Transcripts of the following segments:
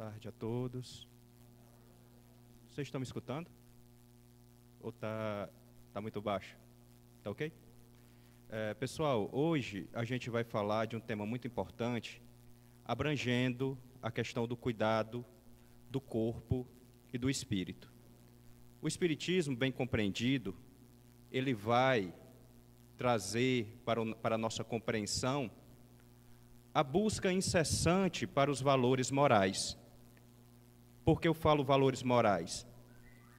tarde a todos. Vocês estão me escutando? Ou tá, tá muito baixo? Tá ok? É, pessoal, hoje a gente vai falar de um tema muito importante, abrangendo a questão do cuidado do corpo e do espírito. O espiritismo, bem compreendido, ele vai trazer para, o, para a nossa compreensão a busca incessante para os valores morais. Por que eu falo valores morais?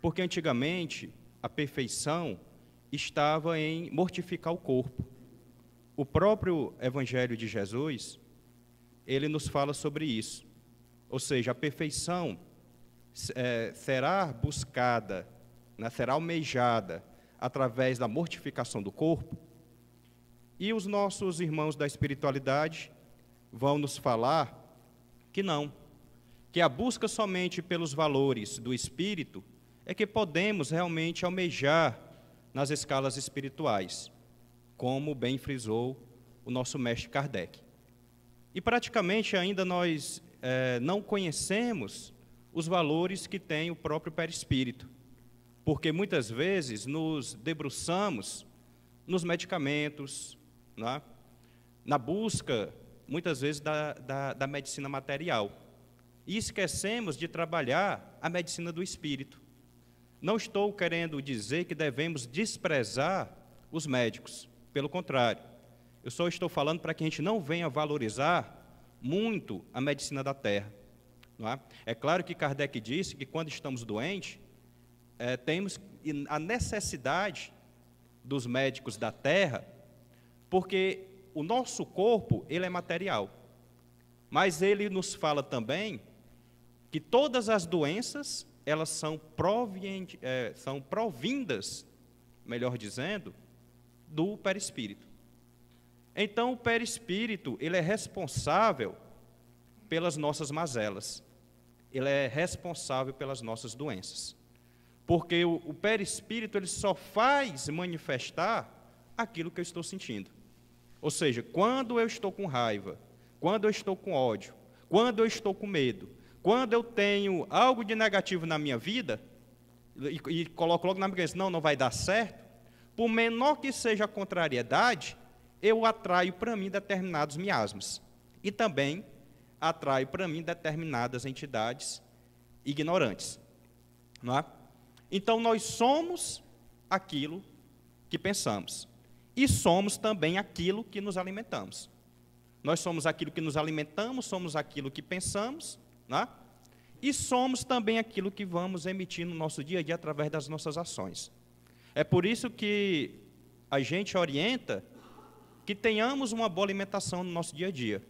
Porque antigamente a perfeição estava em mortificar o corpo. O próprio Evangelho de Jesus, ele nos fala sobre isso. Ou seja, a perfeição é, será buscada, né, será almejada através da mortificação do corpo. E os nossos irmãos da espiritualidade vão nos falar que não, que a busca somente pelos valores do espírito é que podemos realmente almejar nas escalas espirituais, como bem frisou o nosso mestre Kardec. E praticamente ainda nós eh, não conhecemos os valores que tem o próprio perispírito, porque muitas vezes nos debruçamos nos medicamentos, é? na busca, muitas vezes, da, da, da medicina material e esquecemos de trabalhar a medicina do espírito. Não estou querendo dizer que devemos desprezar os médicos, pelo contrário, eu só estou falando para que a gente não venha valorizar muito a medicina da terra. É? é? claro que Kardec disse que quando estamos doentes, é, temos a necessidade dos médicos da terra, porque o nosso corpo ele é material, mas ele nos fala também que todas as doenças elas são, é, são provindas, melhor dizendo, do perispírito. Então, o perispírito ele é responsável pelas nossas mazelas. Ele é responsável pelas nossas doenças. Porque o, o perispírito ele só faz manifestar aquilo que eu estou sentindo. Ou seja, quando eu estou com raiva, quando eu estou com ódio, quando eu estou com medo, quando eu tenho algo de negativo na minha vida, e, e coloco logo na minha cabeça, não, não vai dar certo, por menor que seja a contrariedade, eu atraio para mim determinados miasmas. E também atraio para mim determinadas entidades ignorantes. Não é? Então, nós somos aquilo que pensamos. E somos também aquilo que nos alimentamos. Nós somos aquilo que nos alimentamos, somos aquilo que pensamos, né? E somos também aquilo que vamos emitir no nosso dia a dia através das nossas ações. É por isso que a gente orienta que tenhamos uma boa alimentação no nosso dia a dia,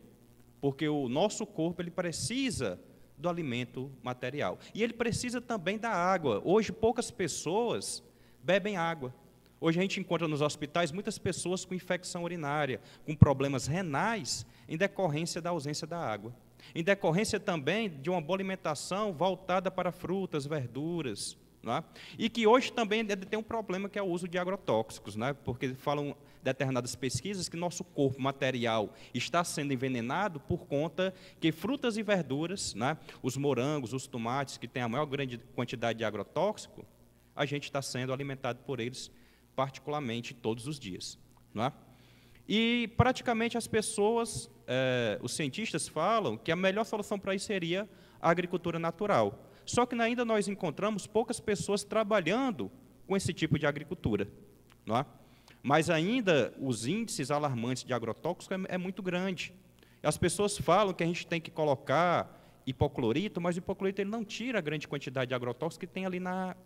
porque o nosso corpo ele precisa do alimento material e ele precisa também da água. Hoje poucas pessoas bebem água. Hoje a gente encontra nos hospitais muitas pessoas com infecção urinária, com problemas renais em decorrência da ausência da água. Em decorrência também de uma boa alimentação voltada para frutas, verduras. É? E que hoje também tem um problema que é o uso de agrotóxicos, é? porque falam determinadas pesquisas que nosso corpo material está sendo envenenado por conta que frutas e verduras, é? os morangos, os tomates, que têm a maior grande quantidade de agrotóxico, a gente está sendo alimentado por eles particularmente todos os dias. Não é? E praticamente as pessoas, é, os cientistas falam que a melhor solução para isso seria a agricultura natural. Só que ainda nós encontramos poucas pessoas trabalhando com esse tipo de agricultura. Não é? Mas ainda os índices alarmantes de agrotóxicos é, é muito grande. As pessoas falam que a gente tem que colocar hipoclorito, mas o hipoclorito ele não tira a grande quantidade de agrotóxicos que tem ali na,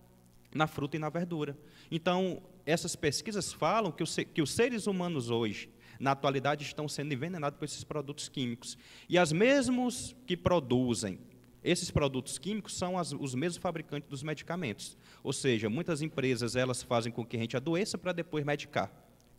na fruta e na verdura. Então, essas pesquisas falam que, os, que os seres humanos hoje na atualidade estão sendo envenenados por esses produtos químicos. E as mesmos que produzem esses produtos químicos são as, os mesmos fabricantes dos medicamentos. Ou seja, muitas empresas elas fazem com que a gente adoeça para depois medicar.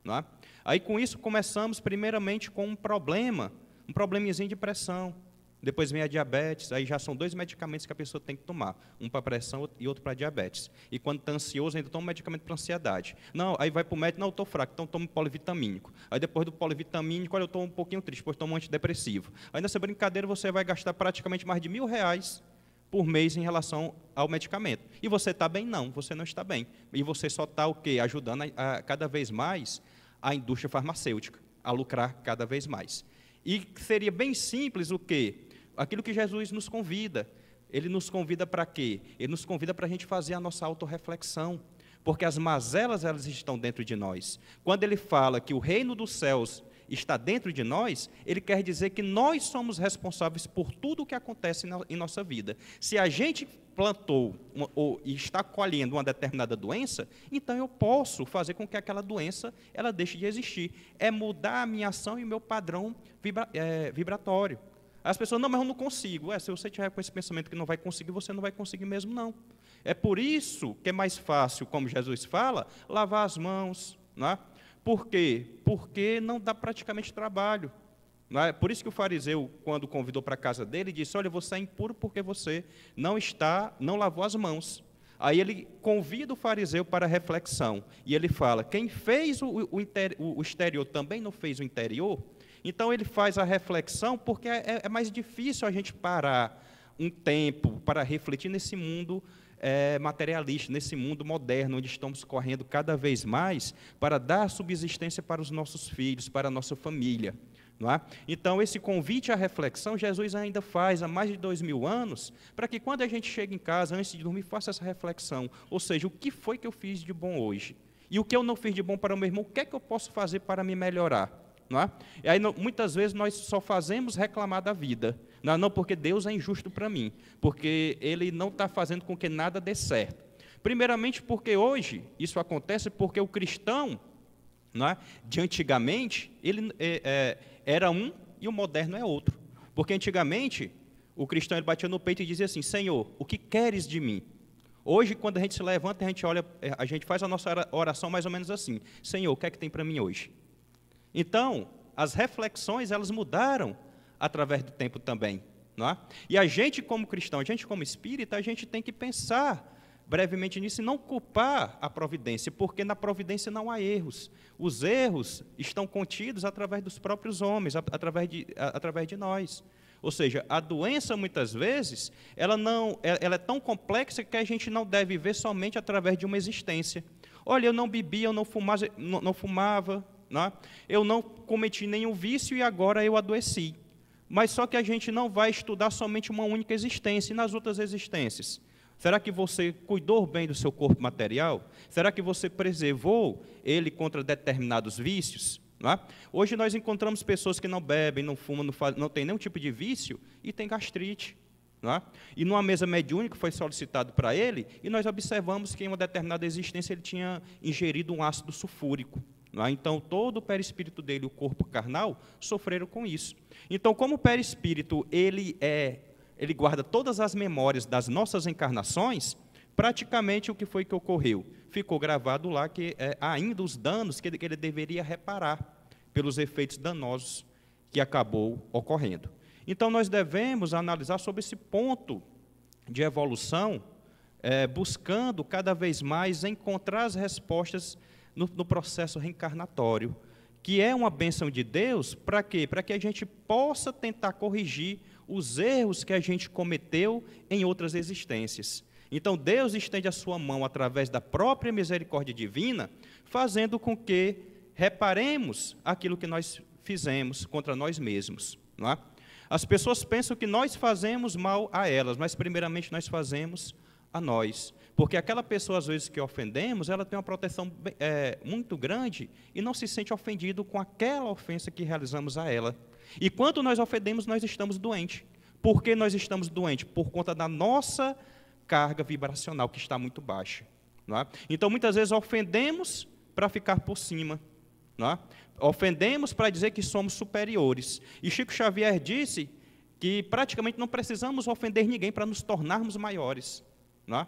É? Aí com isso começamos primeiramente com um problema, um problemazinho de pressão. Depois vem a diabetes, aí já são dois medicamentos que a pessoa tem que tomar, um para pressão e outro para diabetes. E quando está ansioso, ainda toma um medicamento para ansiedade. Não, aí vai para o médico, não, estou fraco, então tomo polivitamínico. Aí depois do polivitamínico, olha, eu estou um pouquinho triste, depois tomo um antidepressivo. Aí nessa brincadeira você vai gastar praticamente mais de mil reais por mês em relação ao medicamento. E você está bem? Não, você não está bem. E você só está o quê? Ajudando a, a, cada vez mais a indústria farmacêutica a lucrar cada vez mais. E seria bem simples o quê? aquilo que Jesus nos convida. Ele nos convida para quê? Ele nos convida para a gente fazer a nossa autorreflexão, porque as mazelas elas estão dentro de nós. Quando ele fala que o reino dos céus está dentro de nós, ele quer dizer que nós somos responsáveis por tudo o que acontece em nossa vida. Se a gente plantou uma, ou está colhendo uma determinada doença, então eu posso fazer com que aquela doença ela deixe de existir. É mudar a minha ação e o meu padrão vibra, é, vibratório. As pessoas, não, mas eu não consigo. se você tiver com esse pensamento que não vai conseguir, você não vai conseguir mesmo, não. É por isso que é mais fácil, como Jesus fala, lavar as mãos. Não é? Por quê? Porque não dá praticamente trabalho. É? Por isso que o fariseu, quando convidou para a casa dele, disse: Olha, você é impuro porque você não está, não lavou as mãos. Aí ele convida o fariseu para reflexão. E ele fala: quem fez o, o, o exterior também não fez o interior? Então ele faz a reflexão porque é, é mais difícil a gente parar um tempo para refletir nesse mundo é, materialista, nesse mundo moderno, onde estamos correndo cada vez mais para dar subsistência para os nossos filhos, para a nossa família. Não é? Então, esse convite à reflexão, Jesus ainda faz há mais de dois mil anos, para que quando a gente chega em casa, antes de dormir, faça essa reflexão. Ou seja, o que foi que eu fiz de bom hoje? E o que eu não fiz de bom para o meu irmão, o que é que eu posso fazer para me melhorar? Não é? E aí, muitas vezes, nós só fazemos reclamar da vida. Não, é não porque Deus é injusto para mim, porque Ele não está fazendo com que nada dê certo. Primeiramente, porque hoje isso acontece porque o cristão não é? de antigamente ele é, é, era um e o moderno é outro. Porque antigamente o cristão ele batia no peito e dizia assim: Senhor, o que queres de mim? Hoje, quando a gente se levanta, a gente olha, é, a gente faz a nossa oração mais ou menos assim: Senhor, o que é que tem para mim hoje? Então, as reflexões elas mudaram através do tempo também. Não é? E a gente, como cristão, a gente, como espírita, a gente tem que pensar brevemente nisso e não culpar a providência, porque na providência não há erros. Os erros estão contidos através dos próprios homens, através de, através de nós. Ou seja, a doença muitas vezes ela não, ela é tão complexa que a gente não deve ver somente através de uma existência. Olha, eu não bebia, eu não fumava, não, não fumava né? Eu não cometi nenhum vício e agora eu adoeci. Mas só que a gente não vai estudar somente uma única existência e nas outras existências. Será que você cuidou bem do seu corpo material? Será que você preservou ele contra determinados vícios? É? Hoje nós encontramos pessoas que não bebem, não fumam, não, não têm nenhum tipo de vício e tem gastrite. Não é? E numa mesa mediúnica foi solicitado para ele e nós observamos que em uma determinada existência ele tinha ingerido um ácido sulfúrico. É? Então, todo o perispírito dele, o corpo carnal, sofreram com isso. Então, como o perispírito ele é, ele guarda todas as memórias das nossas encarnações, praticamente o que foi que ocorreu? Ficou gravado lá que é, ainda os danos que ele, que ele deveria reparar pelos efeitos danosos que acabou ocorrendo. Então, nós devemos analisar sobre esse ponto de evolução, é, buscando cada vez mais encontrar as respostas no, no processo reencarnatório, que é uma bênção de Deus, para quê? Para que a gente possa tentar corrigir os erros que a gente cometeu em outras existências. Então Deus estende a sua mão através da própria misericórdia divina, fazendo com que reparemos aquilo que nós fizemos contra nós mesmos. Não é? As pessoas pensam que nós fazemos mal a elas, mas primeiramente nós fazemos a nós. Porque aquela pessoa, às vezes, que ofendemos, ela tem uma proteção é, muito grande e não se sente ofendido com aquela ofensa que realizamos a ela. E quando nós ofendemos, nós estamos doentes. Por que nós estamos doentes? Por conta da nossa carga vibracional, que está muito baixa. É? Então, muitas vezes, ofendemos para ficar por cima. É? Ofendemos para dizer que somos superiores. E Chico Xavier disse que praticamente não precisamos ofender ninguém para nos tornarmos maiores. Não é?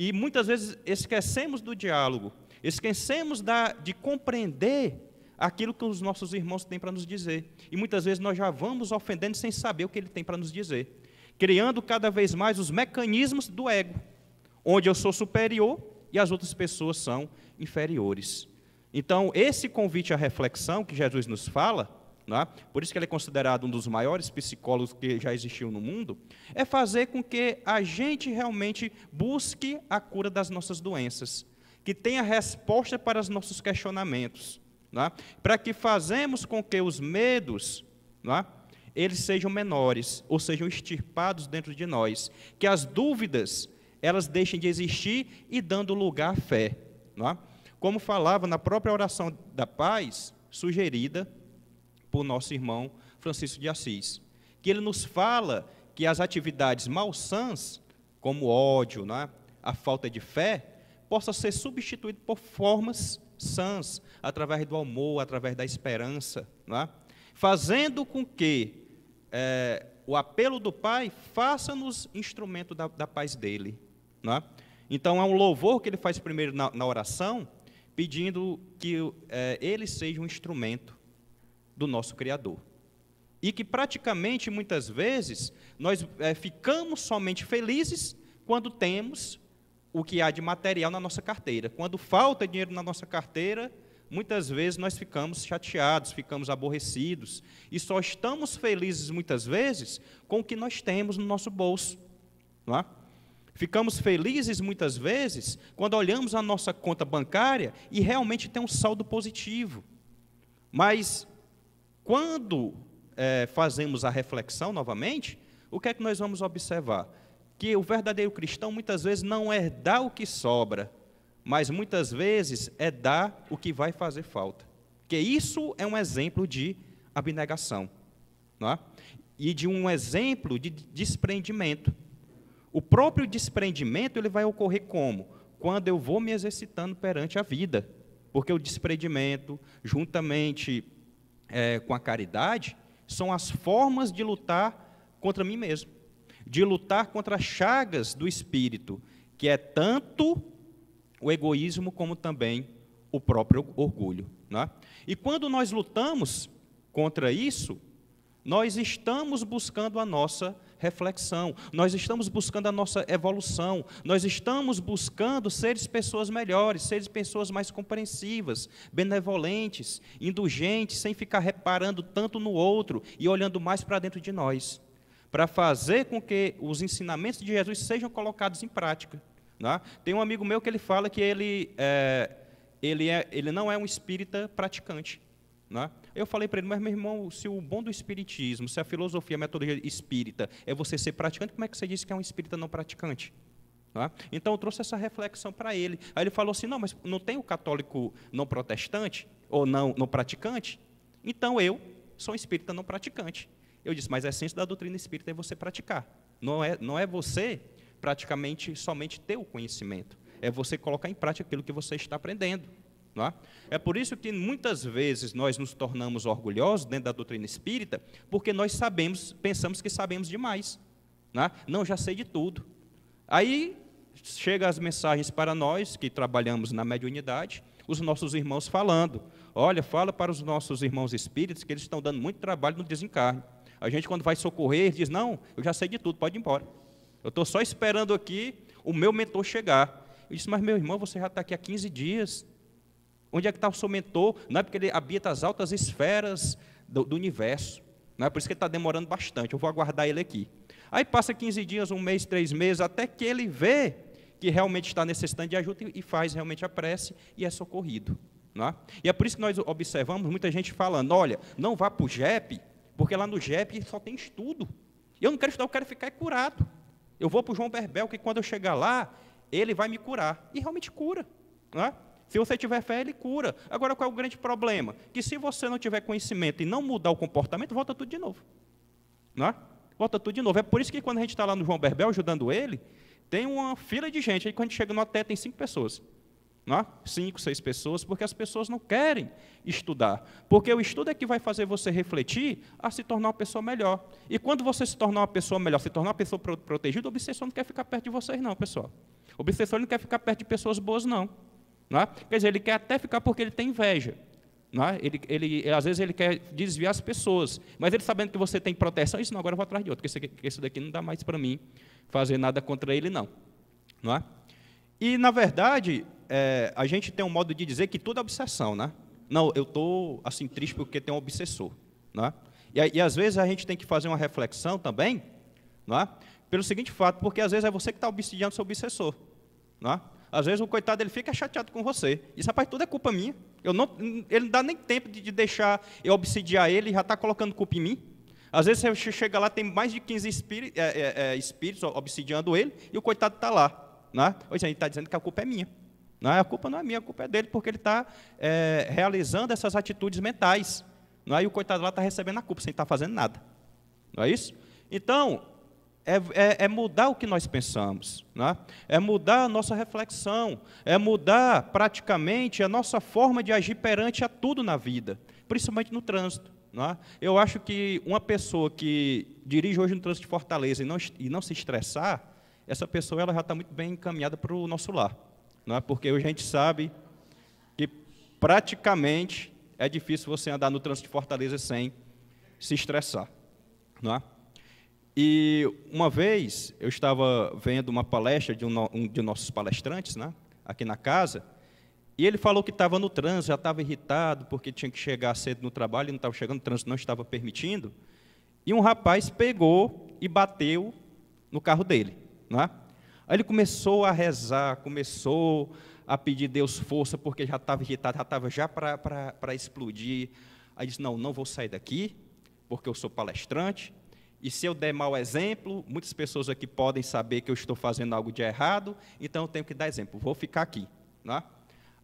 E muitas vezes esquecemos do diálogo, esquecemos da, de compreender aquilo que os nossos irmãos têm para nos dizer. E muitas vezes nós já vamos ofendendo sem saber o que ele tem para nos dizer, criando cada vez mais os mecanismos do ego, onde eu sou superior e as outras pessoas são inferiores. Então, esse convite à reflexão que Jesus nos fala né? por isso que ele é considerado um dos maiores psicólogos que já existiu no mundo, é fazer com que a gente realmente busque a cura das nossas doenças, que tenha resposta para os nossos questionamentos, né? para que fazemos com que os medos né? eles sejam menores, ou sejam extirpados dentro de nós, que as dúvidas elas deixem de existir e dando lugar à fé. É? Como falava na própria oração da paz, sugerida por nosso irmão Francisco de Assis, que ele nos fala que as atividades malsãs, como ódio, né, a falta de fé, possa ser substituído por formas sãs, através do amor, através da esperança, né, fazendo com que é, o apelo do Pai faça-nos instrumento da, da, paz dele. Né? Então, é um louvor que ele faz primeiro na, na oração, pedindo que é, ele seja um instrumento do nosso Criador. E que praticamente muitas vezes nós é, ficamos somente felizes quando temos o que há de material na nossa carteira. Quando falta dinheiro na nossa carteira, muitas vezes nós ficamos chateados, ficamos aborrecidos e só estamos felizes muitas vezes com o que nós temos no nosso bolso. Não é? Ficamos felizes muitas vezes quando olhamos a nossa conta bancária e realmente tem um saldo positivo. Mas quando é, fazemos a reflexão novamente, o que é que nós vamos observar? Que o verdadeiro cristão muitas vezes não é dar o que sobra, mas muitas vezes é dar o que vai fazer falta. Que isso é um exemplo de abnegação, não é? E de um exemplo de desprendimento. O próprio desprendimento ele vai ocorrer como? Quando eu vou me exercitando perante a vida, porque o desprendimento, juntamente é, com a caridade são as formas de lutar contra mim mesmo, de lutar contra as chagas do espírito, que é tanto o egoísmo como também o próprio orgulho. é? E quando nós lutamos contra isso, nós estamos buscando a nossa reflexão, nós estamos buscando a nossa evolução, nós estamos buscando seres pessoas melhores, seres pessoas mais compreensivas, benevolentes, indulgentes, sem ficar reparando tanto no outro e olhando mais para dentro de nós, para fazer com que os ensinamentos de Jesus sejam colocados em prática. É? Tem um amigo meu que ele fala que ele, é, ele, é, ele não é um espírita praticante. Né? Eu falei para ele, mas meu irmão, se o bom do espiritismo, se a filosofia, a metodologia espírita é você ser praticante, como é que você disse que é um espírita não praticante? Né? Então eu trouxe essa reflexão para ele. Aí ele falou assim: não, mas não tem o católico não protestante ou não, não praticante? Então eu sou um espírita não praticante. Eu disse, mas a essência da doutrina espírita é você praticar. Não é, não é você praticamente somente ter o conhecimento. É você colocar em prática aquilo que você está aprendendo. Não é? é por isso que muitas vezes nós nos tornamos orgulhosos dentro da doutrina espírita, porque nós sabemos, pensamos que sabemos demais. Não, é? não já sei de tudo. Aí chega as mensagens para nós que trabalhamos na mediunidade, os nossos irmãos falando. Olha, fala para os nossos irmãos espíritos que eles estão dando muito trabalho no desencarne. A gente, quando vai socorrer, diz: Não, eu já sei de tudo, pode ir embora. Eu estou só esperando aqui o meu mentor chegar. Eu disse: Mas, meu irmão, você já está aqui há 15 dias, Onde é que está o seu mentor? Não é porque ele habita as altas esferas do, do universo. Não é por isso que ele está demorando bastante. Eu vou aguardar ele aqui. Aí passa 15 dias, um mês, três meses, até que ele vê que realmente está necessitando de ajuda e faz realmente a prece e é socorrido. Não é? E é por isso que nós observamos muita gente falando: olha, não vá para o JEP, porque lá no JEP só tem estudo. Eu não quero estudar, eu quero ficar curado. Eu vou para o João Berbel, que quando eu chegar lá, ele vai me curar. E realmente cura. Não é? Se você tiver fé, ele cura. Agora, qual é o grande problema? Que se você não tiver conhecimento e não mudar o comportamento, volta tudo de novo. Não é? Volta tudo de novo. É por isso que quando a gente está lá no João Berbel ajudando ele, tem uma fila de gente. Aí quando a gente chega no hotel, tem cinco pessoas. Não é? Cinco, seis pessoas, porque as pessoas não querem estudar. Porque o estudo é que vai fazer você refletir a se tornar uma pessoa melhor. E quando você se tornar uma pessoa melhor, se tornar uma pessoa protegida, o obsessor não quer ficar perto de vocês, não, pessoal. O obsessor não quer ficar perto de pessoas boas, não. Não é? Quer dizer, ele quer até ficar porque ele tem inveja. Não é? ele, ele, às vezes ele quer desviar as pessoas, mas ele sabendo que você tem proteção, isso não, agora eu vou atrás de outro, porque esse, esse daqui não dá mais para mim fazer nada contra ele, não. não é? E, na verdade, é, a gente tem um modo de dizer que tudo é obsessão. é? Não, eu estou assim, triste porque tem um obsessor. Não é? E, e, às vezes a gente tem que fazer uma reflexão também, não é? pelo seguinte fato, porque às vezes é você que está obsidiando seu obsessor. Não é? Às vezes o coitado ele fica chateado com você. Isso, rapaz, tudo é culpa minha. Eu não, ele não dá nem tempo de, deixar eu obsidiar ele, já está colocando culpa em mim. Às vezes você chega lá, tem mais de 15 espíritos, é, é, é, espíritos obsidiando ele, e o coitado está lá. Né? Hoje é, ele está dizendo que a culpa é minha. Não, né? a culpa não é minha, a culpa é dele, porque ele está é, realizando essas atitudes mentais. Não né? E o coitado lá está recebendo a culpa, sem estar tá fazendo nada. Não é isso? Então, é, é, é, mudar o que nós pensamos, né? é mudar a nossa reflexão, é mudar praticamente a nossa forma de agir perante a tudo na vida, principalmente no trânsito. Né? Eu acho que uma pessoa que dirige hoje no trânsito de Fortaleza e não, e não se estressar, essa pessoa ela já está muito bem encaminhada para o nosso lar, né? porque hoje a gente sabe que praticamente é difícil você andar no trânsito de Fortaleza sem se estressar. Não é? E uma vez eu estava vendo uma palestra de um, um de nossos palestrantes, né, aqui na casa, e ele falou que estava no trânsito, já estava irritado porque tinha que chegar cedo no trabalho, não estava chegando, o trânsito não estava permitindo. E um rapaz pegou e bateu no carro dele, né? Aí ele começou a rezar, começou a pedir Deus força, porque já estava irritado, já estava já para explodir. Aí disse, não, não vou sair daqui, porque eu sou palestrante, e se eu der mau exemplo, muitas pessoas aqui podem saber que eu estou fazendo algo de errado, então eu tenho que dar exemplo. Vou ficar aqui. Né?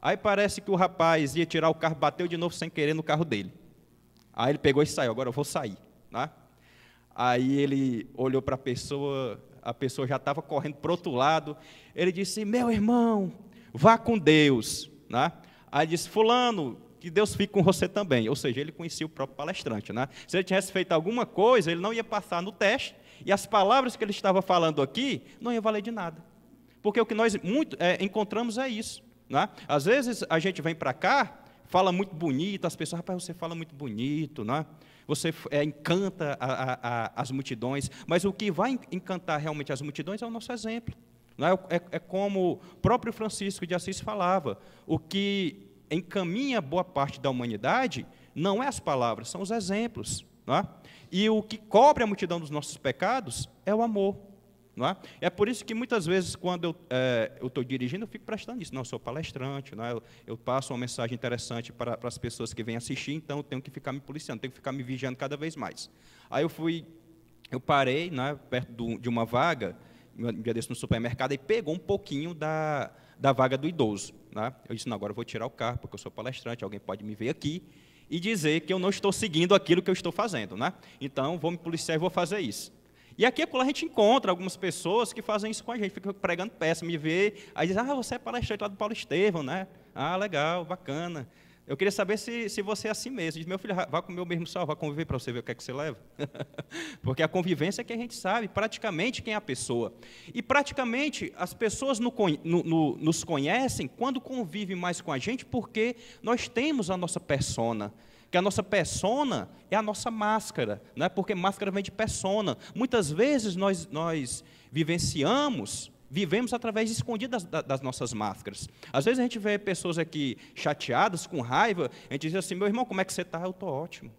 Aí parece que o rapaz ia tirar o carro, bateu de novo sem querer no carro dele. Aí ele pegou e saiu, agora eu vou sair. Né? Aí ele olhou para a pessoa, a pessoa já estava correndo para o outro lado. Ele disse: Meu irmão, vá com Deus. Né? Aí disse: Fulano, que Deus fique com você também. Ou seja, ele conhecia o próprio palestrante. Né? Se ele tivesse feito alguma coisa, ele não ia passar no teste, e as palavras que ele estava falando aqui não ia valer de nada. Porque o que nós muito, é, encontramos é isso. Né? Às vezes a gente vem para cá, fala muito bonito, as pessoas, rapaz, você fala muito bonito, né? você é, encanta a, a, a, as multidões, mas o que vai encantar realmente as multidões é o nosso exemplo. Né? É, é, é, como o próprio Francisco de Assis falava: o que encaminha boa parte da humanidade não é as palavras, são os exemplos. Não é? E o que cobre a multidão dos nossos pecados é o amor. Não é? é por isso que muitas vezes, quando eu é, estou dirigindo, eu fico prestando isso. Não, eu sou palestrante, não é? eu, eu passo uma mensagem interessante para, para as pessoas que vêm assistir, então eu tenho que ficar me policiando, tenho que ficar me vigiando cada vez mais. Aí eu fui, eu parei é? perto do, de uma vaga, um dia desse no supermercado, e pegou um pouquinho da, da vaga do idoso. Né? Eu disse, não, agora eu vou tirar o carro, porque eu sou palestrante, alguém pode me ver aqui e dizer que eu não estou seguindo aquilo que eu estou fazendo. Né? Então, vou me policiar e vou fazer isso. E aqui é a gente encontra algumas pessoas que fazem isso com a gente, ficam pregando peça, me vê, aí diz, ah, você é palestrante lá do Paulo Estevam, né? Ah, legal, bacana. Eu queria saber se, se você é assim mesmo. Diz, meu filho, vá comer o mesmo sal, vá conviver para você ver o que é que você leva. Porque a convivência é que a gente sabe praticamente quem é a pessoa. E praticamente as pessoas no, no, nos conhecem quando convivem mais com a gente, porque nós temos a nossa persona que a nossa persona é a nossa máscara, não é? Porque máscara vem de persona. Muitas vezes nós, nós vivenciamos vivemos através de escondidas das nossas máscaras. Às vezes a gente vê pessoas aqui chateadas, com raiva, a gente diz assim: meu irmão, como é que você está? Eu estou ótimo.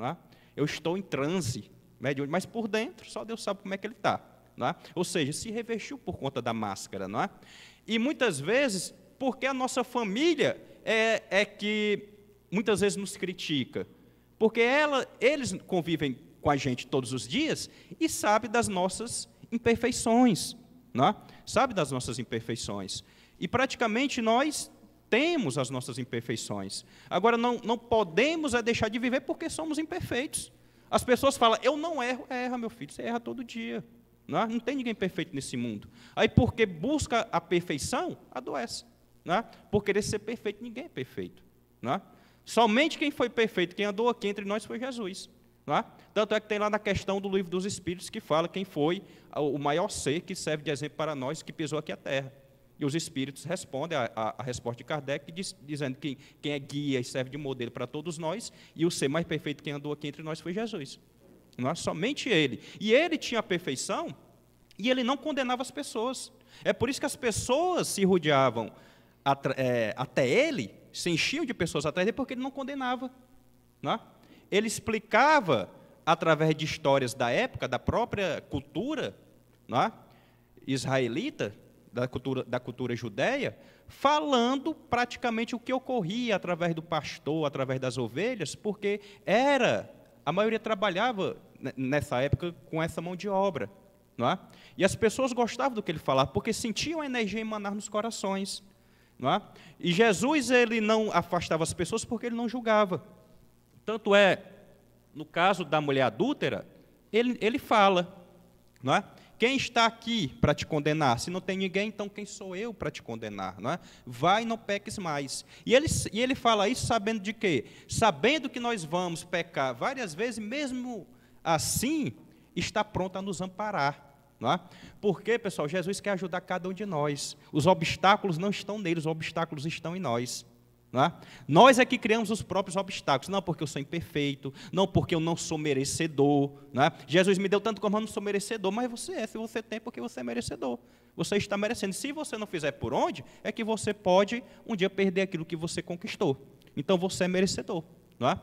É? Eu estou em transe, né, mas por dentro só Deus sabe como é que ele está. É? Ou seja, se revestiu por conta da máscara. Não é? E muitas vezes, porque a nossa família é, é que muitas vezes nos critica, porque ela, eles convivem com a gente todos os dias e sabe das nossas imperfeições. Né? sabe das nossas imperfeições. E praticamente nós temos as nossas imperfeições. Agora, não, não podemos é deixar de viver porque somos imperfeitos. As pessoas falam, eu não erro. Erra, meu filho, você erra todo dia. Não, é? não tem ninguém perfeito nesse mundo. Aí, porque busca a perfeição, adoece. Não é? Por querer ser perfeito, ninguém é perfeito. Não é? Somente quem foi perfeito, quem andou aqui entre nós foi Jesus. Não é? Tanto é que tem lá na questão do livro dos Espíritos que fala quem foi o maior ser que serve de exemplo para nós que pisou aqui a terra. E os espíritos respondem a, a, a resposta de Kardec, diz, dizendo que quem é guia e serve de modelo para todos nós, e o ser mais perfeito que andou aqui entre nós foi Jesus. Não é somente ele. E ele tinha a perfeição e ele não condenava as pessoas. É por isso que as pessoas se rodeavam é, até ele, se enchiam de pessoas atrás dele, porque ele não condenava. Não é? Ele explicava, através de histórias da época, da própria cultura é? israelita, da cultura, da cultura judéia, falando praticamente o que ocorria através do pastor, através das ovelhas, porque era, a maioria trabalhava nessa época com essa mão de obra. Não é? E as pessoas gostavam do que ele falava, porque sentiam a energia emanar nos corações. Não é? E Jesus ele não afastava as pessoas porque ele não julgava. Tanto é, no caso da mulher adúltera, ele, ele fala, não é? Quem está aqui para te condenar? Se não tem ninguém, então quem sou eu para te condenar? Não é? Vai e não peques mais. E ele, e ele fala isso sabendo de quê? Sabendo que nós vamos pecar várias vezes, mesmo assim, está pronto a nos amparar. Não é? Porque, pessoal, Jesus quer ajudar cada um de nós. Os obstáculos não estão nele, os obstáculos estão em nós. É? Nós é que criamos os próprios obstáculos, não porque eu sou imperfeito, não porque eu não sou merecedor. Não é? Jesus me deu tanto como eu não sou merecedor, mas você é, se você tem, porque você é merecedor. Você está merecendo. Se você não fizer por onde, é que você pode um dia perder aquilo que você conquistou. Então você é merecedor. Não é?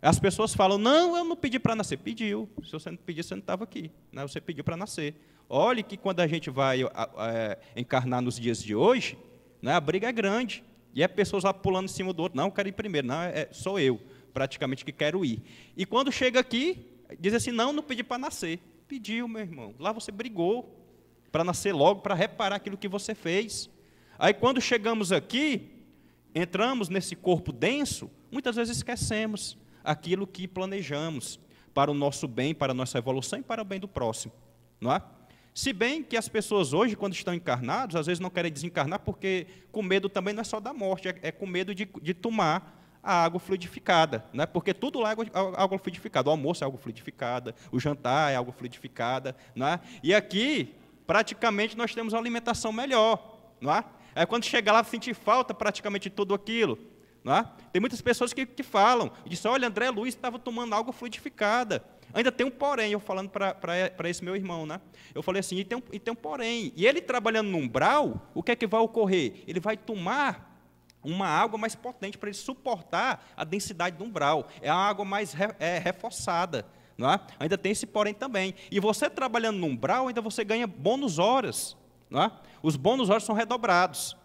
As pessoas falam: não, eu não pedi para nascer. Pediu. Se você não pedir, você não estava aqui. Né? Você pediu para nascer. Olhe que quando a gente vai é, encarnar nos dias de hoje, né? a briga é grande. E é pessoas lá pulando em cima do outro. Não, eu quero ir primeiro. Não, é, é sou eu, praticamente, que quero ir. E quando chega aqui, diz assim: não, não pedi para nascer. Pediu, meu irmão. Lá você brigou para nascer logo, para reparar aquilo que você fez. Aí quando chegamos aqui, entramos nesse corpo denso, muitas vezes esquecemos aquilo que planejamos para o nosso bem, para a nossa evolução e para o bem do próximo. Não é? Se bem que as pessoas hoje, quando estão encarnadas, às vezes não querem desencarnar, porque com medo também não é só da morte, é, é com medo de, de tomar a água fluidificada, né? porque tudo lá é água é fluidificada. O almoço é água fluidificada, o jantar é água fluidificada. Né? E aqui, praticamente, nós temos uma alimentação melhor. Não é? é quando chega lá, sentir falta praticamente de tudo aquilo. Não é? Tem muitas pessoas que, que falam, dizem, olha, André Luiz estava tomando água fluidificada. Ainda tem um porém, eu falando para esse meu irmão, né? Eu falei assim, e tem, um, e tem um porém. E ele trabalhando no umbral, o que é que vai ocorrer? Ele vai tomar uma água mais potente para ele suportar a densidade do umbral. É uma água mais re, é, reforçada. Não é? Ainda tem esse porém também. E você trabalhando no umbral, ainda você ganha bônus horas. Não é? Os bônus horas são redobrados.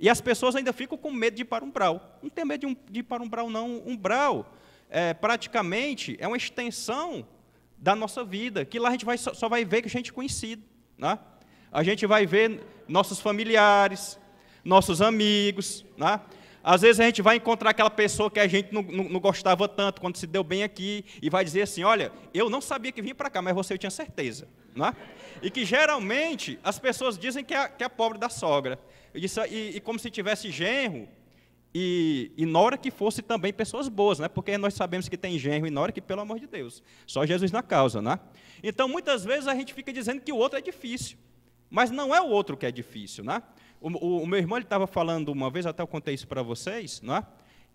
E as pessoas ainda ficam com medo de ir para umbral. Não tem medo de, de ir para umbral, não. Umbral, é, praticamente, é uma extensão da nossa vida, que lá a gente vai, só vai ver que a gente é conhecido, né? A gente vai ver nossos familiares, nossos amigos, né? Às vezes a gente vai encontrar aquela pessoa que a gente não, não, não, gostava tanto quando se deu bem aqui e vai dizer assim: Olha, eu não sabia que vinha para cá, mas você eu tinha certeza. Né? E que geralmente as pessoas dizem que é, que é pobre da sogra. e, e como se tivesse genro, e, e na hora que fosse também pessoas boas, né? porque nós sabemos que tem gênio. e na hora que, pelo amor de Deus, só Jesus na causa. Né? Então, muitas vezes a gente fica dizendo que o outro é difícil, mas não é o outro que é difícil. Né? O, o, o meu irmão estava falando uma vez, até eu contei isso para vocês, né?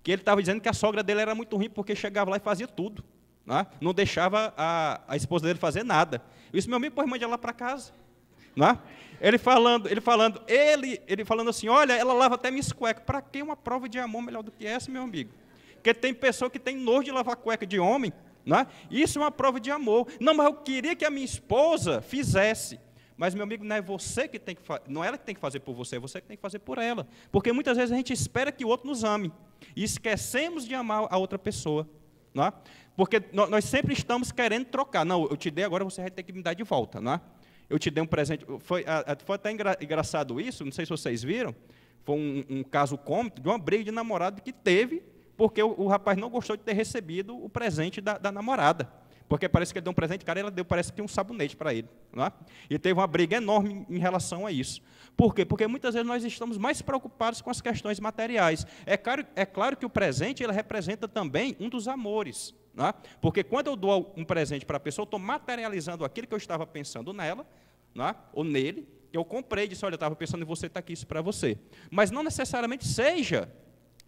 que ele estava dizendo que a sogra dele era muito ruim porque chegava lá e fazia tudo. Né? Não deixava a, a esposa dele fazer nada. Isso meu amigo, pô, de lá para casa. Né? Ele falando, ele falando, ele, ele falando assim, olha, ela lava até minhas cuecas. Para que uma prova de amor melhor do que essa, meu amigo? Porque tem pessoa que tem nojo de lavar cueca de homem, não é? Isso é uma prova de amor. Não, mas eu queria que a minha esposa fizesse. Mas, meu amigo, não é você que tem que fazer, não é ela que tem que fazer por você, é você que tem que fazer por ela. Porque muitas vezes a gente espera que o outro nos ame. E esquecemos de amar a outra pessoa. Não é? Porque nós sempre estamos querendo trocar. Não, eu te dei agora, você vai ter que me dar de volta. Não é? eu te dei um presente. Foi, foi até engra, engraçado isso, não sei se vocês viram, foi um, um caso cômico de uma briga de namorado que teve, porque o, o, rapaz não gostou de ter recebido o presente da, da namorada. Porque parece que ele deu um presente, cara, ela deu, parece que um sabonete para ele. Não é? E teve uma briga enorme em relação a isso. Por quê? Porque muitas vezes nós estamos mais preocupados com as questões materiais. É claro, é claro que o presente ele representa também um dos amores. Né? Porque quando eu dou um presente para a pessoa, eu estou materializando aquilo que eu estava pensando nela, né? ou nele, que eu comprei, disse, olha, eu estava pensando em você, está aqui isso para você. Mas não necessariamente seja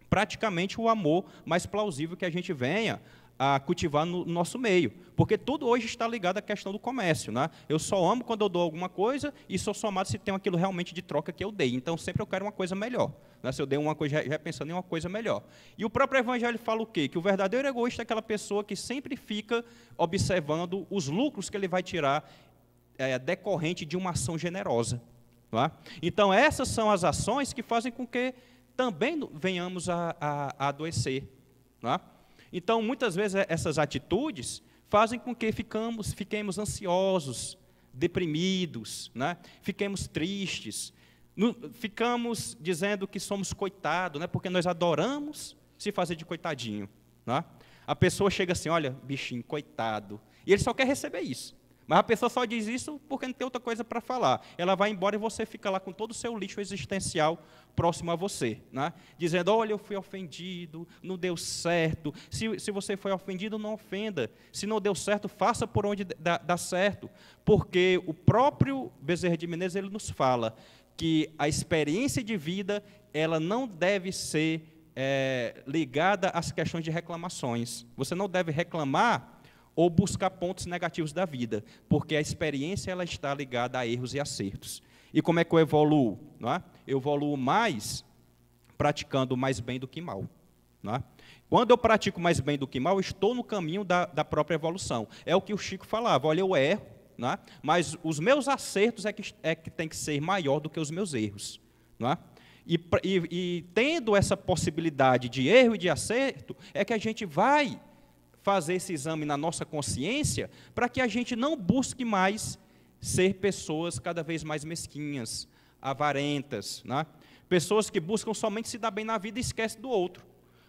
praticamente o amor mais plausível que a gente venha a cultivar no nosso meio. Porque tudo hoje está ligado à questão do comércio. Né? Eu só amo quando eu dou alguma coisa e sou somado se tem aquilo realmente de troca que eu dei. Então sempre eu quero uma coisa melhor. Né? Se eu dei uma coisa, já pensando em uma coisa melhor. E o próprio Evangelho fala o quê? Que o verdadeiro egoísta é aquela pessoa que sempre fica observando os lucros que ele vai tirar é, decorrente de uma ação generosa. Tá? Então, essas são as ações que fazem com que também venhamos a, a, a adoecer. Tá? Então, muitas vezes é, essas atitudes fazem com que ficamos, fiquemos ansiosos, deprimidos, né? fiquemos tristes, no, ficamos dizendo que somos coitados, né? porque nós adoramos se fazer de coitadinho. Né? A pessoa chega assim, olha, bichinho, coitado. E ele só quer receber isso. Mas a pessoa só diz isso porque não tem outra coisa para falar. Ela vai embora e você fica lá com todo o seu lixo existencial próximo a você, né? dizendo: Olha, eu fui ofendido, não deu certo. Se, se você foi ofendido, não ofenda. Se não deu certo, faça por onde dá, dá certo. Porque o próprio Bezerra de Menezes ele nos fala que a experiência de vida ela não deve ser é, ligada às questões de reclamações. Você não deve reclamar ou buscar pontos negativos da vida, porque a experiência ela está ligada a erros e acertos. E como é que eu evoluo? Não é? Eu evoluo mais praticando mais bem do que mal. Não é? Quando eu pratico mais bem do que mal, estou no caminho da, da própria evolução. É o que o Chico falava: olha, eu erro, é? mas os meus acertos é que, é que tem que ser maior do que os meus erros. Não é? E, e, e, tendo essa possibilidade de erro e de acerto, é que a gente vai fazer esse exame na nossa consciência para que a gente não busque mais ser pessoas cada vez mais mesquinhas, avarentas, né? pessoas que buscam somente se dar bem na vida e esquecem do outro.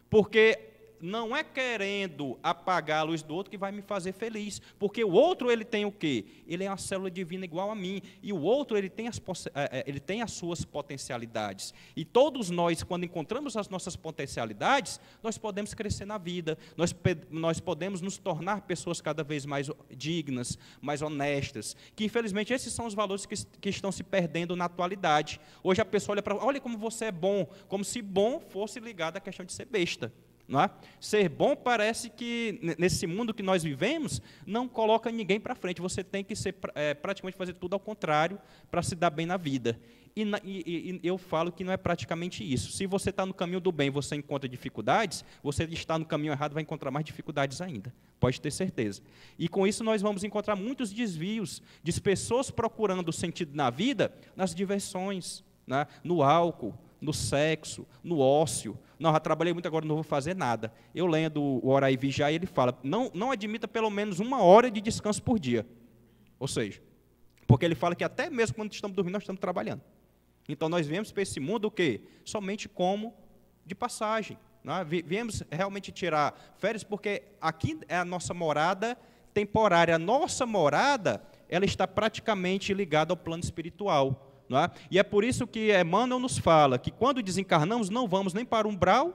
Porque não é querendo apagar a luz do outro que vai me fazer feliz, porque o outro ele tem o quê? Ele é uma célula divina igual a mim, e o outro ele tem as, é, é, ele tem as suas potencialidades. E todos nós, quando encontramos as nossas potencialidades, nós podemos crescer na vida, nós, nós podemos nos tornar pessoas cada vez mais dignas, mais honestas, que infelizmente esses são os valores que, que estão se perdendo na atualidade. Hoje a pessoa olha para, olha como você é bom, como se bom fosse ligado à questão de ser besta. É? Ser bom parece que, nesse mundo que nós vivemos, não coloca ninguém para frente. Você tem que ser, é, praticamente fazer tudo ao contrário para se dar bem na vida. E, na, e, e, eu falo que não é praticamente isso. Se você está no caminho do bem você encontra dificuldades, você está no caminho errado vai encontrar mais dificuldades ainda. Pode ter certeza. E com isso nós vamos encontrar muitos desvios de pessoas procurando sentido na vida nas diversões, né? no álcool, no sexo, no ócio. Não, já trabalhei muito, agora não vou fazer nada. Eu lendo o Orai Vijay e ele fala, não, não admita pelo menos uma hora de descanso por dia. Ou seja, porque ele fala que até mesmo quando estamos dormindo, nós estamos trabalhando. Então nós viemos para esse mundo o quê? Somente como de passagem. É? Viemos realmente tirar férias, porque aqui é a nossa morada temporária. A nossa morada, ela está praticamente ligada ao plano espiritual. Não é? E é por isso que Emmanuel nos fala que quando desencarnamos, não vamos nem para o umbral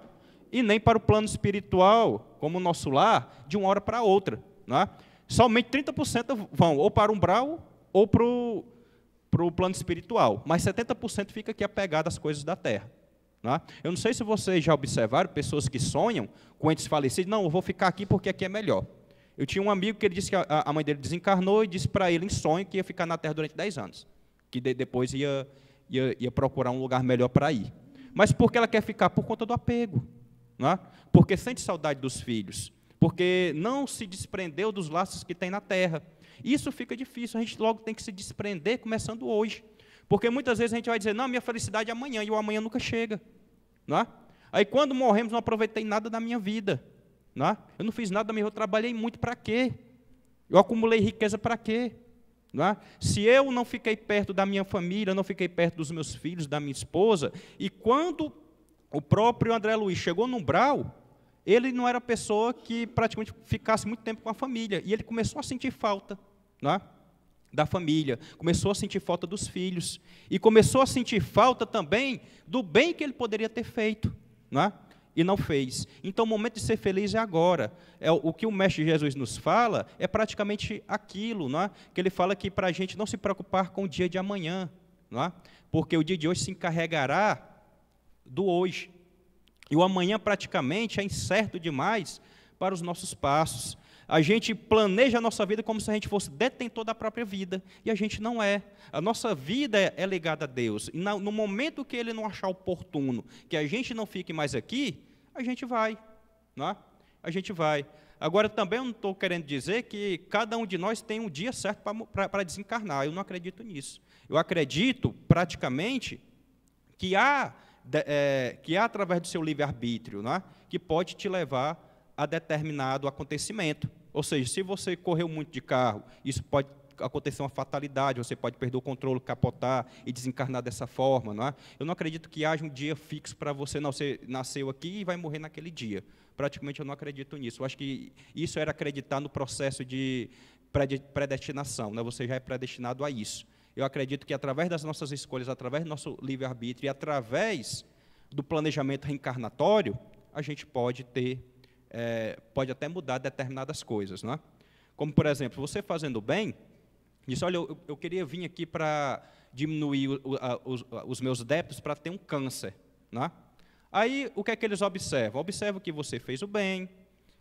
e nem para o plano espiritual, como o nosso lar, de uma hora para outra. Não é? Somente 30% vão ou para o umbral ou para o, para o plano espiritual, mas 70% fica aqui apegado às coisas da terra. Não é? Eu não sei se vocês já observaram pessoas que sonham com entes falecidos, não, eu vou ficar aqui porque aqui é melhor. Eu tinha um amigo que ele disse que a, a mãe dele desencarnou e disse para ele em sonho que ia ficar na terra durante 10 anos que de, depois ia, ia, ia procurar um lugar melhor para ir. Mas por que ela quer ficar? Por conta do apego. Não é? Porque sente saudade dos filhos. Porque não se desprendeu dos laços que tem na terra. Isso fica difícil, a gente logo tem que se desprender começando hoje. Porque muitas vezes a gente vai dizer, não, minha felicidade é amanhã, e o amanhã nunca chega. Não é? Aí quando morremos, não aproveitei nada da minha vida. Não é? Eu não fiz nada da minha vida, eu trabalhei muito para quê? Eu acumulei riqueza para quê? É? Se eu não fiquei perto da minha família, não fiquei perto dos meus filhos, da minha esposa, e quando o próprio André Luiz chegou no umbral, ele não era pessoa que praticamente ficasse muito tempo com a família, e ele começou a sentir falta é? da família, começou a sentir falta dos filhos, e começou a sentir falta também do bem que ele poderia ter feito. Não é? e não fez. Então, o momento de ser feliz é agora. É, o que o Mestre Jesus nos fala é praticamente aquilo, não é? que ele fala que para a gente não se preocupar com o dia de amanhã, não é? porque o dia de hoje se encarregará do hoje. E o amanhã praticamente é incerto demais para os nossos passos. A gente planeja a nossa vida como se a gente fosse detentor da própria vida, e a gente não é. A nossa vida é, é ligada a Deus. E no momento que Ele não achar oportuno que a gente não fique mais aqui, a gente vai, é? a gente vai. Agora, também eu não estou querendo dizer que cada um de nós tem um dia certo para desencarnar, eu não acredito nisso. Eu acredito, praticamente, que há, é, que há através do seu livre-arbítrio, é? que pode te levar a determinado acontecimento. Ou seja, se você correu muito de carro, isso pode acontecer uma fatalidade, você pode perder o controle, capotar e desencarnar dessa forma. Não é? Eu não acredito que haja um dia fixo para você, não, ser nasceu aqui e vai morrer naquele dia. Praticamente eu não acredito nisso. Eu acho que isso era acreditar no processo de predestinação, né? você já é predestinado a isso. Eu acredito que através das nossas escolhas, através do nosso livre-arbítrio e através do planejamento reencarnatório, a gente pode ter, é, pode até mudar determinadas coisas. Não é? Como, por exemplo, você fazendo bem, Disse, olha, eu, eu queria vir aqui para diminuir o, a, os, os, meus débitos para ter um câncer. Né? Aí, o que é que eles observam? Observam que você fez o bem,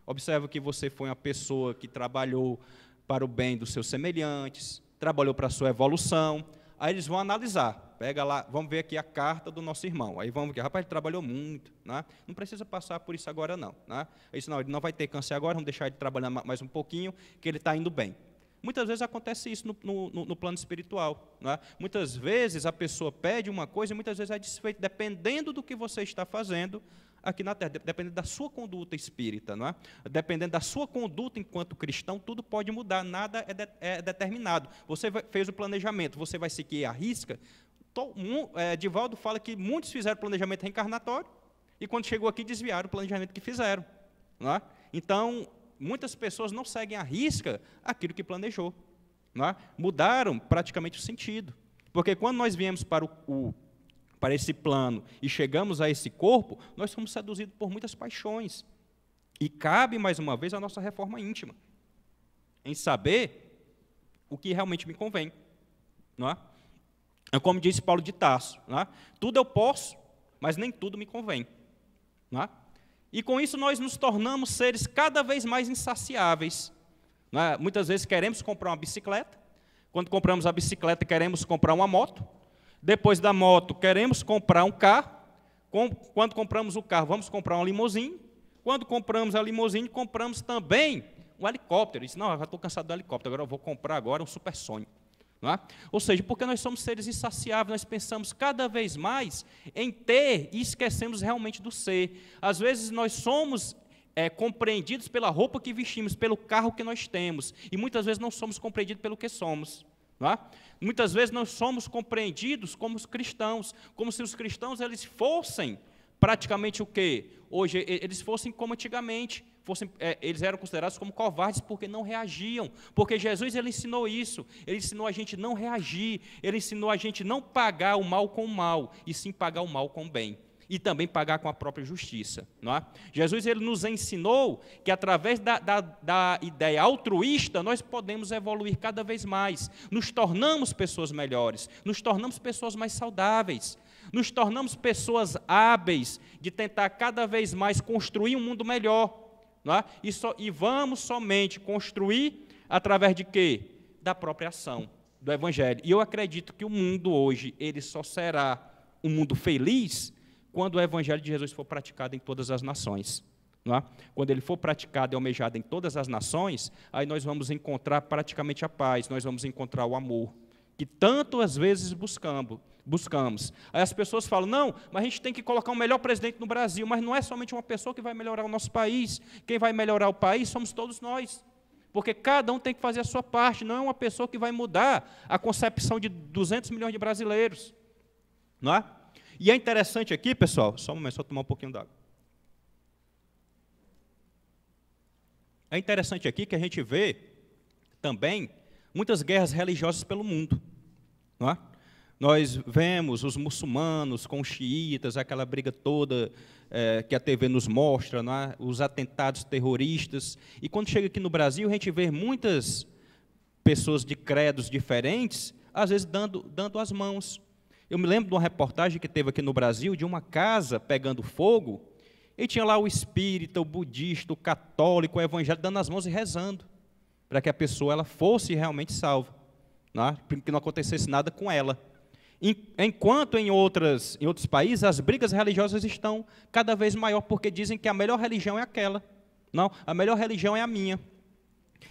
observam que você foi uma pessoa que trabalhou para o bem dos seus semelhantes, trabalhou para a sua evolução. Aí eles vão analisar. Pega lá, vamos ver aqui a carta do nosso irmão. Aí vamos ver, rapaz, ele trabalhou muito, né? Não precisa passar por isso agora não, né? Aí, não, ele não vai ter câncer agora, vamos deixar ele trabalhar mais um pouquinho, que ele está indo bem. Muitas vezes acontece isso no, no, no plano espiritual. É? Muitas vezes a pessoa pede uma coisa e muitas vezes é desfeita, dependendo do que você está fazendo aqui na Terra, dependendo da sua conduta espírita, não é? dependendo da sua conduta enquanto cristão, tudo pode mudar, nada é, de, é determinado. Você fez o planejamento, você vai seguir a risca. é, Divaldo fala que muitos fizeram planejamento reencarnatório e quando chegou aqui desviaram o planejamento que fizeram. Não é? Então, muitas pessoas não seguem à risca aquilo que planejou. É? Mudaram praticamente o sentido. Porque quando nós viemos para, o, o, para esse plano e chegamos a esse corpo, nós somos seduzidos por muitas paixões. E cabe, mais uma vez, a nossa reforma íntima em saber o que realmente me convém. Não é? é como disse Paulo de Tarso: é? tudo eu posso, mas nem tudo me convém. Não é? E com isso nós nos tornamos seres cada vez mais insaciáveis. É? Muitas vezes queremos comprar uma bicicleta, quando compramos a bicicleta, queremos comprar uma moto, depois da moto, queremos comprar um carro, quando compramos o carro, vamos comprar uma limousine, quando compramos a limousine, compramos também um helicóptero. Isso não, eu já estou cansado do helicóptero, agora eu vou comprar agora um sonho. É? Ou seja, porque nós somos seres insaciáveis, nós pensamos cada vez mais em ter e esquecemos realmente do ser. Às vezes nós somos é, compreendidos pela roupa que vestimos, pelo carro que nós temos, e muitas vezes não somos compreendidos pelo que somos. É? Muitas vezes nós somos compreendidos como os cristãos, como se os cristãos eles fossem praticamente o que Hoje eles fossem como antigamente, fossem, é, eles eram considerados como covardes porque não reagiam. Porque Jesus ele ensinou isso. Ele ensinou a gente não reagir. Ele ensinou a gente não pagar o mal com o mal, e sim pagar o mal com o bem. E também pagar com a própria justiça. Não é? Jesus ele nos ensinou que através da, da, da ideia altruísta nós podemos evoluir cada vez mais. Nos tornamos pessoas melhores, nos tornamos pessoas mais saudáveis nos tornamos pessoas hábeis de tentar cada vez mais construir um mundo melhor. Não é? e, so, e vamos somente construir através de quê? Da própria ação do Evangelho. E eu acredito que o mundo hoje, ele só será um mundo feliz quando o Evangelho de Jesus for praticado em todas as nações. É? Quando ele for praticado e almejado em todas as nações, aí nós vamos encontrar praticamente a paz, nós vamos encontrar o amor, que tanto às vezes buscamos. buscamos. Aí as pessoas falam: não, mas a gente tem que colocar um melhor presidente no Brasil. Mas não é somente uma pessoa que vai melhorar o nosso país. Quem vai melhorar o país somos todos nós. Porque cada um tem que fazer a sua parte, não é uma pessoa que vai mudar a concepção de 200 milhões de brasileiros. Não é? E é interessante aqui, pessoal, só um momento, só tomar um pouquinho d'água. É interessante aqui que a gente vê também muitas guerras religiosas pelo mundo. Não é? Nós vemos os muçulmanos com os xiitas, aquela briga toda é, que a TV nos mostra, é? os atentados terroristas. E quando chega aqui no Brasil, a gente vê muitas pessoas de credos diferentes, às vezes dando, dando as mãos. Eu me lembro de uma reportagem que teve aqui no Brasil de uma casa pegando fogo, e tinha lá o espírita, o budista, o católico, o evangélico dando as mãos e rezando, para que a pessoa ela fosse realmente salva né, que não acontecesse nada com ela. Enquanto em, outras, em outros países as brigas religiosas estão cada vez maior, porque dizem que a melhor religião é aquela. Não, a melhor religião é a minha.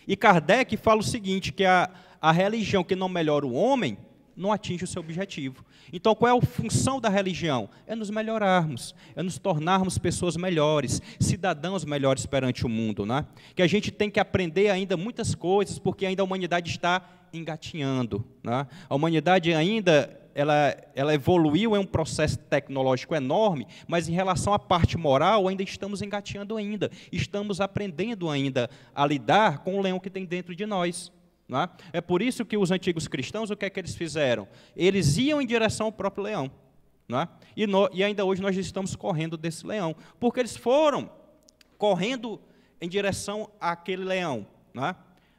E Kardec fala o seguinte: que a, a religião que não melhora o homem não atinge o seu objetivo. Então, qual é a função da religião? É nos melhorarmos, é nos tornarmos pessoas melhores, cidadãos melhores perante o mundo, né? Que a gente tem que aprender ainda muitas coisas, porque ainda a humanidade está engatinhando, né? A humanidade ainda ela, ela evoluiu é um processo tecnológico enorme, mas em relação à parte moral, ainda estamos engatinhando ainda, estamos aprendendo ainda a lidar com o leão que tem dentro de nós. É? é por isso que os antigos cristãos, o que é que eles fizeram? Eles iam em direção ao próprio leão. É? E, no, e, ainda hoje nós estamos correndo desse leão, porque eles foram correndo em direção àquele leão, é?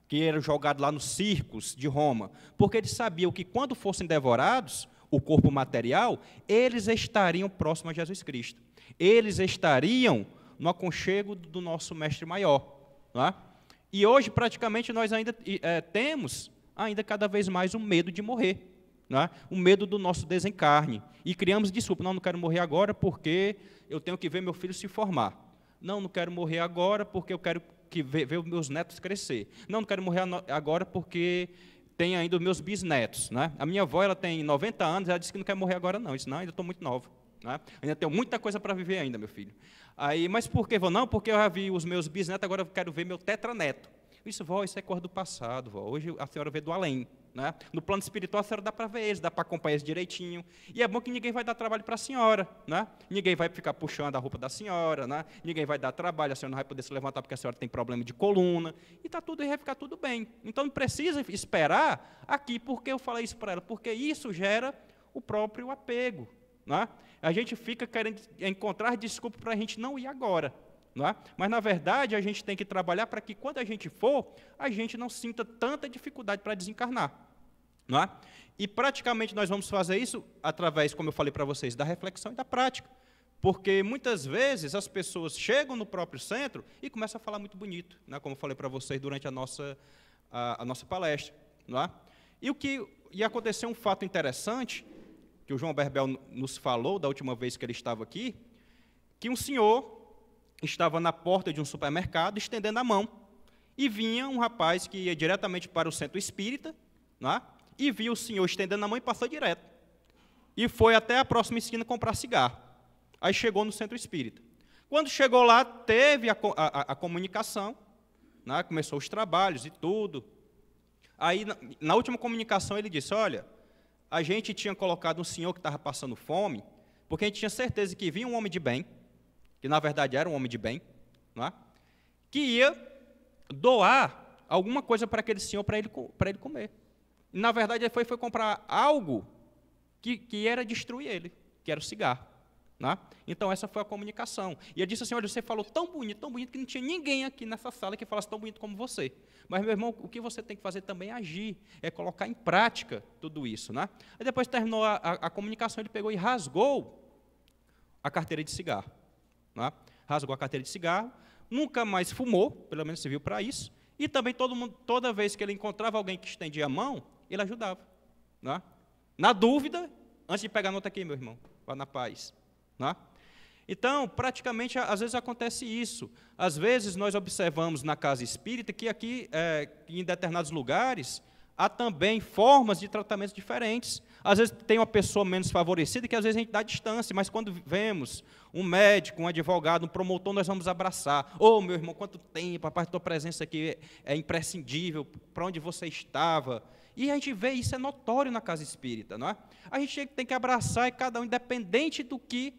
que era jogado lá nos circos de Roma, porque eles sabiam que quando fossem devorados, o corpo material, eles estariam próximos a Jesus Cristo, eles estariam no aconchego do nosso Mestre Maior. Não é? E hoje, praticamente, nós ainda é, temos ainda cada vez mais o medo de morrer. Né? o medo do nosso desencarne. E criamos desculpa, não, não quero morrer agora porque eu tenho que ver meu filho se formar. Não, não quero morrer agora porque eu quero que ver, ver meus netos crescer. Não, não quero morrer agora porque tem ainda os meus bisnetos. Né? A minha avó ela tem 90 anos, ela disse que não quer morrer agora não. Eu disse, não, ainda estou muito nova. Né? Ainda tenho muita coisa para viver ainda, meu filho. Aí, mas por que Vou, não, porque eu já vi os meus bisnetos, agora eu quero ver meu tetraneto. Isso, vó, isso é coisa do passado, vó. Hoje a senhora vê do além. Né? No plano espiritual, a senhora dá para ver eles, dá para acompanhar eles direitinho. E é bom que ninguém vai dar trabalho para a senhora. Né? Ninguém vai ficar puxando a roupa da senhora, né? ninguém vai dar trabalho, a senhora não vai poder se levantar porque a senhora tem problema de coluna. E tá tudo e vai ficar tudo bem. Então não precisa esperar aqui, porque eu falei isso para ela, porque isso gera o próprio apego. É? A gente fica querendo encontrar desculpa para a gente não ir agora. É? Mas, na verdade, a gente tem que trabalhar para que, quando a gente for, a gente não sinta tanta dificuldade para desencarnar. É? E, praticamente, nós vamos fazer isso através, como eu falei para vocês, da reflexão e da prática. Porque, muitas vezes, as pessoas chegam no próprio centro e começam a falar muito bonito, é? como eu falei para vocês durante a nossa, a, a nossa palestra. É? E, o que, e aconteceu um fato interessante que o João Berbel nos falou da última vez que ele estava aqui, que um senhor estava na porta de um supermercado estendendo a mão e vinha um rapaz que ia diretamente para o centro espírita, né, e viu o senhor estendendo a mão e passou direto. E foi até a próxima esquina comprar cigarro. Aí chegou no centro espírita. Quando chegou lá, teve a, a, a comunicação, né, começou os trabalhos e tudo. Aí, na, na última comunicação, ele disse: Olha, a gente tinha colocado um senhor que estava passando fome, porque a gente tinha certeza que vinha um homem de bem, que na verdade era um homem de bem, não é? que ia doar alguma coisa para aquele senhor para ele, para ele comer. E, na verdade, ele foi, foi comprar algo que, que era destruir ele, que era o cigarro. Né? Então, essa foi a comunicação. E eu disse assim: olha, você falou tão bonito, tão bonito, que não tinha ninguém aqui nessa sala que falasse tão bonito como você. Mas, meu irmão, o que você tem que fazer também é agir, é colocar em prática tudo isso. Né? Aí depois terminou a, a, a comunicação, ele pegou e rasgou a carteira de cigarro. Né? Rasgou a carteira de cigarro, nunca mais fumou, pelo menos se viu para isso, e também todo mundo, toda vez que ele encontrava alguém que estendia a mão, ele ajudava. Né? Na dúvida, antes de pegar a nota aqui, meu irmão, vá na paz. Né? Então, praticamente, às vezes acontece isso. Às vezes nós observamos na casa espírita que aqui, é, em determinados lugares, há também formas de tratamento diferentes. Às vezes tem uma pessoa menos favorecida que às vezes a gente dá distância, mas quando vemos um médico, um advogado, um promotor, nós vamos abraçar. Ô oh, meu irmão, quanto tempo, a parte da tua presença aqui é, é imprescindível, para onde você estava. E a gente vê isso é notório na casa espírita, não é? A gente tem que abraçar e é cada um, independente do que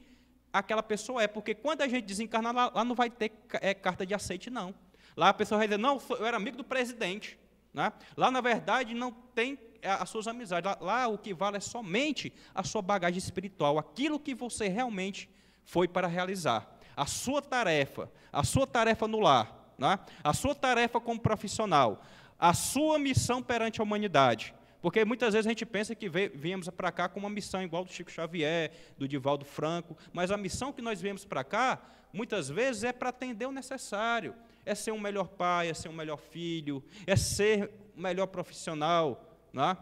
aquela pessoa é, porque quando a gente desencarnar, lá, lá não vai ter é, carta de aceite, não. Lá a pessoa vai dizer, não, eu era amigo do presidente. Né? Lá, na verdade, não tem é, as suas amizades. Lá, lá, o que vale é somente a sua bagagem espiritual, aquilo que você realmente foi para realizar. A sua tarefa, a sua tarefa no lar, né? a sua tarefa como profissional, a sua missão perante a humanidade. Porque muitas vezes a gente pensa que viemos para cá com uma missão igual do Chico Xavier, do Divaldo Franco, mas a missão que nós viemos para cá, muitas vezes, é para atender o necessário. É ser um melhor pai, é ser um melhor filho, é ser um melhor profissional, é?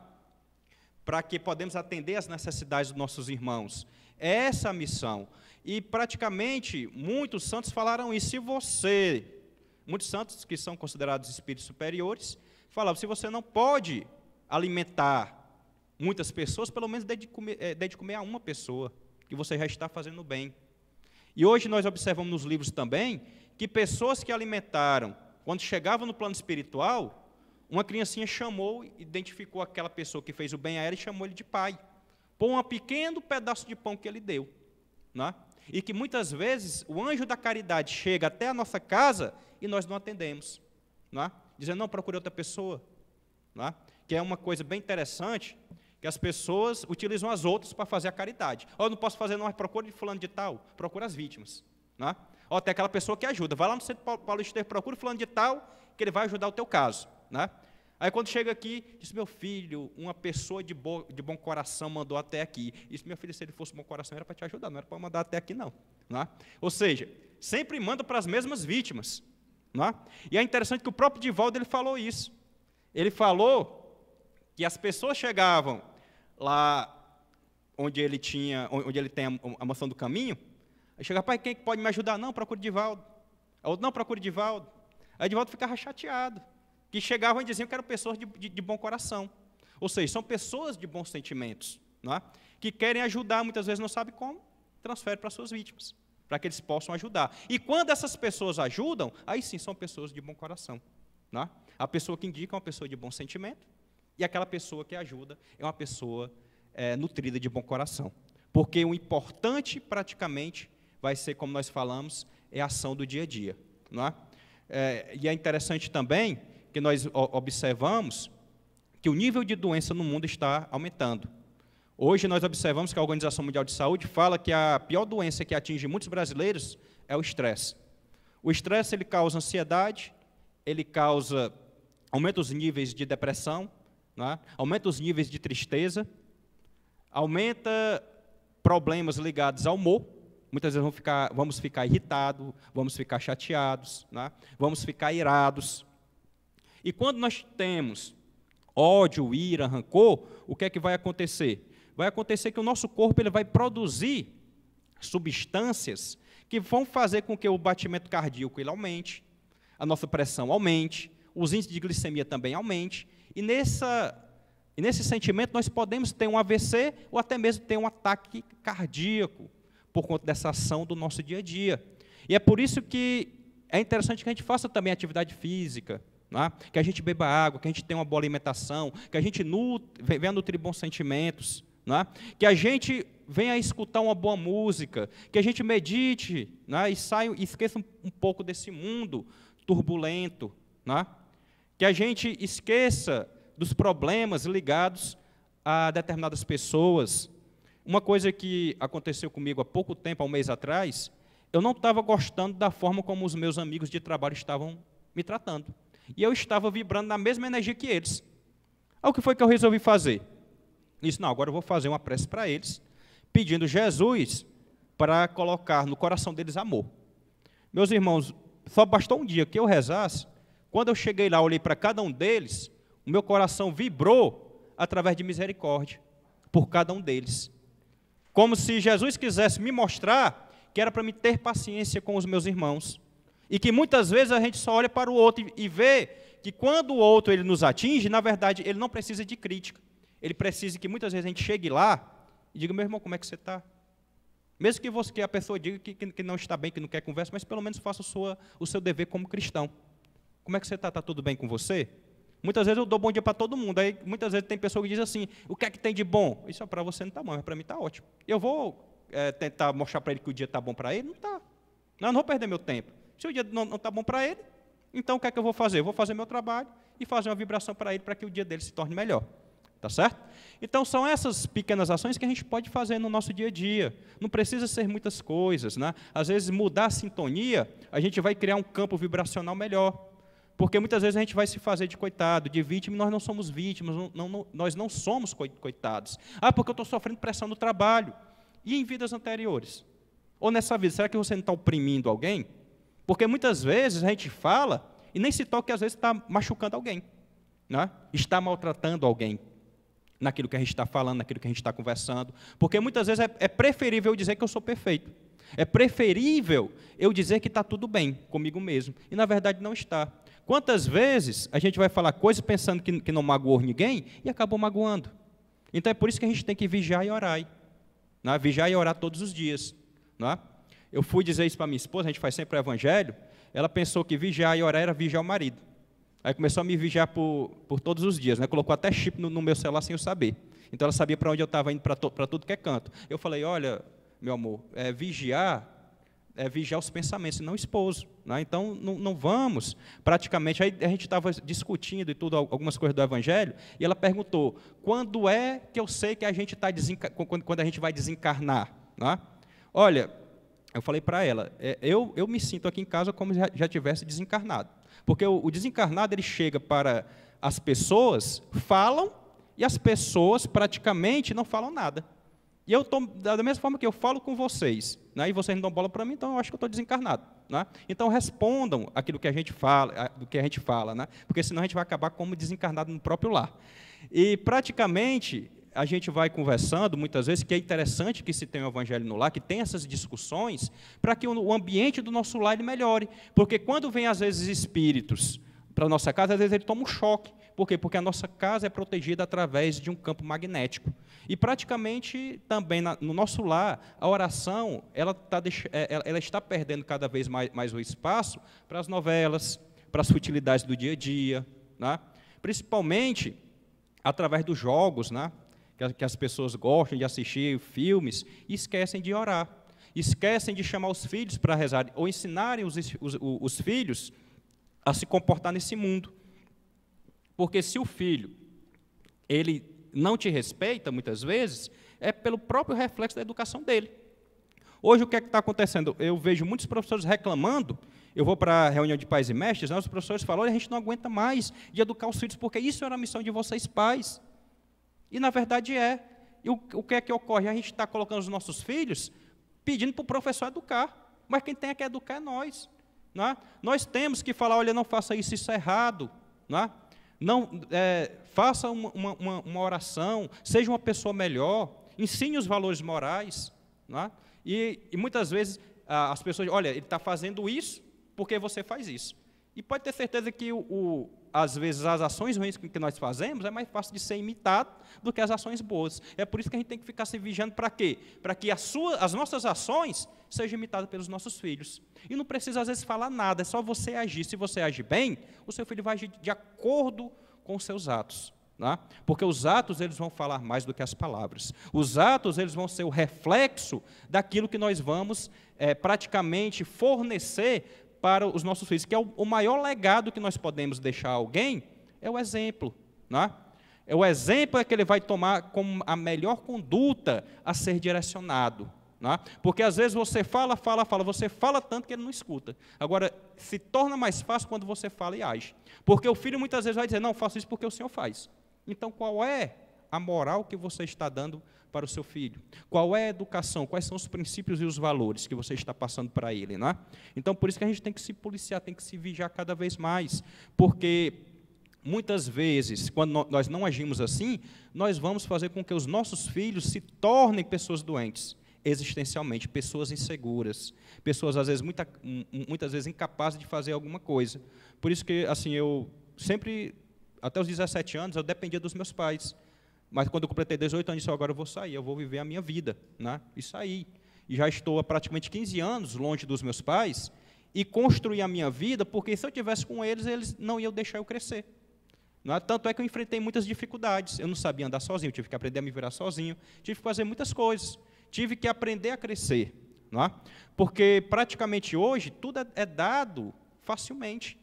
para que podemos atender as necessidades dos nossos irmãos. É essa é a missão. E praticamente muitos santos falaram isso. Se você, muitos santos que são considerados espíritos superiores, falavam: se você não pode alimentar muitas pessoas, pelo menos dedicar comer, é, eh, comer a uma pessoa, que você já está fazendo bem. E hoje nós observamos nos livros também que pessoas que alimentaram, quando chegavam no plano espiritual, uma criancinha chamou, identificou aquela pessoa que fez o bem a ela e chamou ele de pai. Por um pequeno pedaço de pão que ele deu. Né? E que muitas vezes o anjo da caridade chega até a nossa casa e nós não atendemos. Né? Dizendo, não, procure outra pessoa. Né? que é uma coisa bem interessante, que as pessoas utilizam as outras para fazer a caridade. Ó, oh, não posso fazer não, procura de fulano de tal, procura as vítimas. Né? Ó, oh, até aquela pessoa que ajuda, vai lá no Centro Paulista, procura fulano de tal, que ele vai ajudar o teu caso. Né? Aí quando chega aqui, diz, meu filho, uma pessoa de, bo de bom coração mandou até aqui. Diz, meu filho, se ele fosse bom coração, era para te ajudar, não era para mandar até aqui, não. não é? Ou seja, sempre manda para as mesmas vítimas. Não é? E é interessante que o próprio Divaldo ele falou isso. Ele falou que as pessoas chegavam lá onde ele tinha, onde ele tem a mansão do caminho, aí chegava, pai, quem é pode me ajudar? Não, procura Divaldo. A outra, não, procura Divaldo. Aí Divaldo ficava chateado, que chegavam e diziam que eram pessoas de, de, de bom coração. Ou seja, são pessoas de bons sentimentos, não é? que querem ajudar, muitas vezes não sabem como, transfere para suas vítimas, para que eles possam ajudar. E quando essas pessoas ajudam, aí sim são pessoas de bom coração. Não é? A pessoa que indica é uma pessoa de bom sentimento, e aquela pessoa que ajuda é uma pessoa é, nutrida de bom coração. Porque o importante, praticamente, vai ser, como nós falamos, é a ação do dia a dia. Não é? é e é interessante também que nós observamos que o nível de doença no mundo está aumentando. Hoje nós observamos que a Organização Mundial de Saúde fala que a pior doença que atinge muitos brasileiros é o estresse. O estresse ele causa ansiedade, ele causa aumenta os níveis de depressão, né? aumenta os níveis de tristeza, aumenta problemas ligados ao humor. Muitas vezes vamos ficar, vamos ficar irritados, vamos ficar chateados, né? vamos ficar irados. E quando nós temos ódio, ira, rancor, o que é que vai acontecer? Vai acontecer que o nosso corpo ele vai produzir substâncias que vão fazer com que o batimento cardíaco ele aumente, a nossa pressão aumente, os índices de glicemia também aumente, e, nessa, e nesse sentimento nós podemos ter um AVC ou até mesmo ter um ataque cardíaco, por conta dessa ação do nosso dia a dia. E é por isso que é interessante que a gente faça também atividade física, é? que a gente beba água, que a gente tenha uma boa alimentação, que a gente nutre, venha nutrir bons sentimentos, é? que a gente venha escutar uma boa música, que a gente medite é? e saia e esqueça um, um pouco desse mundo turbulento. É? que a gente esqueça dos problemas ligados a determinadas pessoas. Uma coisa que aconteceu comigo há pouco tempo, há um mês atrás, eu não estava gostando da forma como os meus amigos de trabalho estavam me tratando. E eu estava vibrando na mesma energia que eles. Aí o que foi que eu resolvi fazer? Isso, não, agora eu vou fazer uma prece para eles, pedindo Jesus para colocar no coração deles amor. Meus irmãos, só bastou um dia que eu rezasse quando eu cheguei lá, olhei para cada um deles, o meu coração vibrou através de misericórdia por cada um deles. Como se Jesus quisesse me mostrar que era para me ter paciência com os meus irmãos. E que muitas vezes a gente só olha para o outro e vê que quando o outro ele nos atinge, na verdade, ele não precisa de crítica. Ele precisa que muitas vezes a gente chegue lá e diga, meu irmão, como é que você está? Mesmo que você que a pessoa diga que, que, não está bem, que não quer conversa, mas pelo menos faça sua, o seu dever como cristão. Como é que você está? Está tudo bem com você? Muitas vezes eu dou bom dia para todo mundo. Aí muitas vezes tem pessoa que diz assim: o que é que tem de bom? Isso é para você não está bom, mas para mim está ótimo. Eu vou é, tentar mostrar para ele que o dia está bom para ele? Não está. Não, não vou perder meu tempo. Se o dia não está bom para ele, então o que é que eu vou fazer? Eu vou fazer meu trabalho e fazer uma vibração para ele para que o dia dele se torne melhor. Tá certo? Então são essas pequenas ações que a gente pode fazer no nosso dia a dia. Não precisa ser muitas coisas, né? Às vezes mudar a sintonia, a gente vai criar um campo vibracional melhor. Porque muitas vezes a gente vai se fazer de coitado, de vítima, e nós não somos vítimas, não, não, nós não somos coitados. Ah, porque eu estou sofrendo pressão no trabalho. E em vidas anteriores? Ou nessa vida, será que você não está oprimindo alguém? Porque muitas vezes a gente fala e nem se toca que às vezes está machucando alguém, né? está maltratando alguém naquilo que a gente está falando, naquilo que a gente está conversando. Porque muitas vezes é, é preferível eu dizer que eu sou perfeito. É preferível eu dizer que está tudo bem comigo mesmo. E na verdade não está. Quantas vezes a gente vai falar coisas pensando que, que não magoou ninguém e acabou magoando? Então é por isso que a gente tem que vigiar e orar. Né? Vigiar e orar todos os dias. Né? Eu fui dizer isso para minha esposa, a gente faz sempre o evangelho. Ela pensou que vigiar e orar era vigiar o marido. Aí começou a me vigiar por, por todos os dias, né? colocou até chip no, no meu celular sem eu saber. Então ela sabia para onde eu estava indo, para tudo que é canto. Eu falei: Olha, meu amor, é, vigiar é, vigiar os pensamentos, e não esposo. Né? Então, não, não, vamos, praticamente. Aí a gente estava discutindo e tudo, algumas coisas do Evangelho, e ela perguntou: quando é que eu sei que a gente está quando a gente vai desencarnar? Né? Olha, eu falei para ela: é, eu, eu me sinto aqui em casa como se já, já tivesse desencarnado. Porque o, o desencarnado ele chega para as pessoas, falam, e as pessoas praticamente não falam nada. E eu estou, da mesma forma que eu falo com vocês, né, e vocês não dão bola para mim, então eu acho que eu estou desencarnado. Né? Então respondam aquilo que a gente fala, do que a gente fala, né? porque senão a gente vai acabar como desencarnado no próprio lar. E praticamente a gente vai conversando muitas vezes que é interessante que se tenha o um evangelho no lar, que tenha essas discussões, para que o ambiente do nosso lar ele melhore. Porque quando vem às vezes espíritos para a nossa casa, às vezes ele toma um choque. Por quê? Porque a nossa casa é protegida através de um campo magnético. E praticamente também na, no nosso lar, a oração ela, tá, é, ela, ela está perdendo cada vez mais, mais o espaço para as novelas, para as futilidades do dia a dia, né? principalmente através dos jogos, né? que, que as pessoas gostam de assistir filmes e esquecem de orar. Esquecem de chamar os filhos para rezar, ou ensinarem os, os, os filhos a se comportar nesse mundo. Porque se o filho ele não te respeita muitas vezes, é pelo próprio reflexo da educação dele. Hoje o que é está acontecendo? Eu vejo muitos professores reclamando. Eu vou para a reunião de pais e mestres, né, os professores falam: Olha, a gente não aguenta mais de educar os filhos, porque isso era a missão de vocês pais. E na verdade é. E o, o que é que ocorre? A gente está colocando os nossos filhos pedindo para o professor educar. Mas quem tem que educar é nós. Né? Nós temos que falar, olha, não faça isso, isso é errado. Né? Não, é, faça uma, uma, uma, oração, seja uma pessoa melhor, ensine os valores morais. Né? E, e, muitas vezes as pessoas, olha, ele está fazendo isso porque você faz isso. E pode ter certeza que o, o às vezes as ações ruins que nós fazemos é mais fácil de ser imitado do que as ações boas. É por isso que a gente tem que ficar se vigiando para quê? Para que sua, as nossas ações seja imitado pelos nossos filhos. E não precisa, às vezes, falar nada, é só você agir. Se você agir bem, o seu filho vai agir de acordo com os seus atos. Né? Porque os atos eles vão falar mais do que as palavras. Os atos eles vão ser o reflexo daquilo que nós vamos é, praticamente fornecer para os nossos filhos, que é o, o maior legado que nós podemos deixar a alguém, é o exemplo. Né? É o exemplo é que ele vai tomar como a melhor conduta a ser direcionado. Né? Porque às vezes você fala, fala, fala, você fala tanto que ele não escuta. Agora, se torna mais fácil quando você fala e age. Porque o filho muitas vezes vai dizer: Não, faço isso porque o senhor faz. Então, qual é a moral que você está dando para o seu filho? Qual é a educação? Quais são os princípios e os valores que você está passando para ele? Né? Então, por isso que a gente tem que se policiar, tem que se vigiar cada vez mais, porque muitas vezes, quando nós não agimos assim, nós vamos fazer com que os nossos filhos se tornem pessoas doentes existencialmente, pessoas inseguras, pessoas às vezes muita, muitas vezes incapazes de fazer alguma coisa. Por isso que assim eu sempre até os 17 anos eu dependia dos meus pais. Mas quando eu completei 18 anos, eu disse, agora eu vou sair, eu vou viver a minha vida, né? E saí. E já estou há praticamente 15 anos longe dos meus pais e construí a minha vida, porque se eu tivesse com eles, eles não iam deixar eu crescer. É? Tanto é que eu enfrentei muitas dificuldades. Eu não sabia andar sozinho, tive que aprender a me virar sozinho, tive que fazer muitas coisas tive que aprender a crescer, não é? Porque praticamente hoje tudo é, é dado facilmente.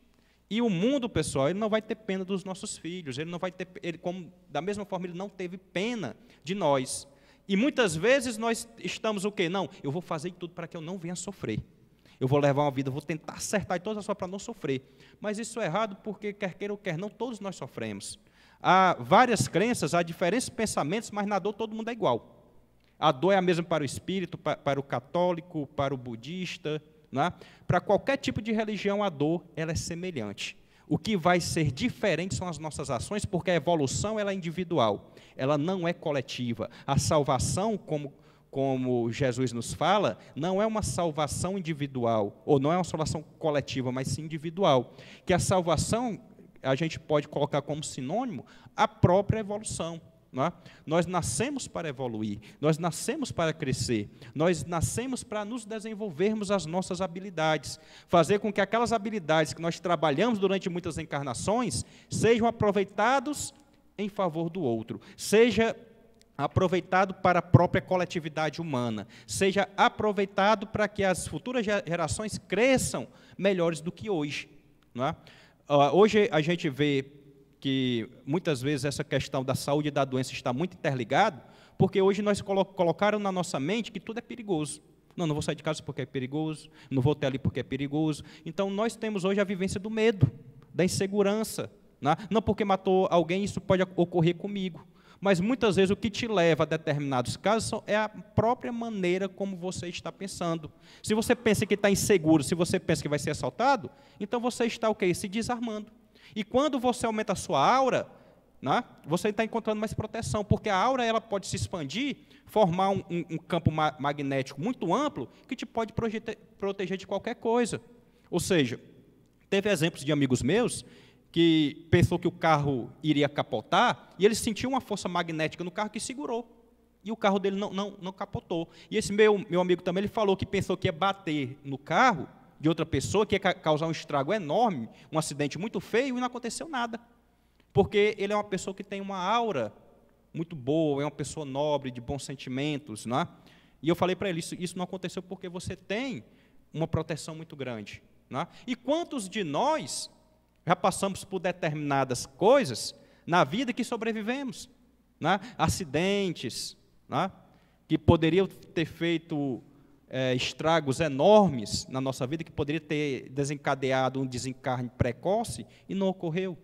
E o mundo, pessoal, ele não vai ter pena dos nossos filhos, ele não vai ter, ele, como, da mesma forma ele não teve pena de nós. E muitas vezes nós estamos o quê? Não, eu vou fazer tudo para que eu não venha sofrer. Eu vou levar uma vida, vou tentar acertar todas as coisas para não sofrer. Mas isso é errado porque, quer queira ou quer não, todos nós sofremos. Há várias crenças, há diferentes pensamentos, mas na dor todo mundo é igual. A dor é a mesma para o espírito, para, para o católico, para o budista, né? para qualquer tipo de religião, a dor ela é semelhante. O que vai ser diferente são as nossas ações, porque a evolução ela é individual, ela não é coletiva. A salvação, como, como Jesus nos fala, não é uma salvação individual, ou não é uma salvação coletiva, mas sim individual. Que a salvação a gente pode colocar como sinônimo a própria evolução. É? Nós nascemos para evoluir, nós nascemos para crescer, nós nascemos para nos desenvolvermos as nossas habilidades, fazer com que aquelas habilidades que nós trabalhamos durante muitas encarnações sejam aproveitados em favor do outro, seja aproveitado para a própria coletividade humana, seja aproveitado para que as futuras gerações cresçam melhores do que hoje. É? Ah, hoje a gente vê que muitas vezes essa questão da saúde e da doença está muito interligado, porque hoje nós colo colocaram na nossa mente que tudo é perigoso. Não, não vou sair de casa porque é perigoso, não vou ter ali porque é perigoso. Então nós temos hoje a vivência do medo, da insegurança. Né? Não porque matou alguém, isso pode ocorrer comigo. Mas muitas vezes o que te leva a determinados casos é a própria maneira como você está pensando. Se você pensa que está inseguro, se você pensa que vai ser assaltado, então você está o okay, quê? Se desarmando. E quando você aumenta a sua aura, né, você está encontrando mais proteção, porque a aura ela pode se expandir, formar um, um, um campo ma magnético muito amplo que te pode proteger de qualquer coisa. Ou seja, teve exemplos de amigos meus que pensou que o carro iria capotar e ele sentiu uma força magnética no carro que segurou. E o carro dele não, não, não capotou. E esse meu, meu amigo também ele falou que pensou que ia bater no carro de outra pessoa, que ia causar um estrago enorme, um acidente muito feio, e não aconteceu nada. Porque ele é uma pessoa que tem uma aura muito boa, é uma pessoa nobre, de bons sentimentos. Não é? E eu falei para ele: isso, isso não aconteceu porque você tem uma proteção muito grande. Não é? E quantos de nós já passamos por determinadas coisas na vida que sobrevivemos? Não é? Acidentes, não é? que poderiam ter feito é, estragos enormes na nossa vida que poderia ter desencadeado um desencarne precoce e não ocorreu.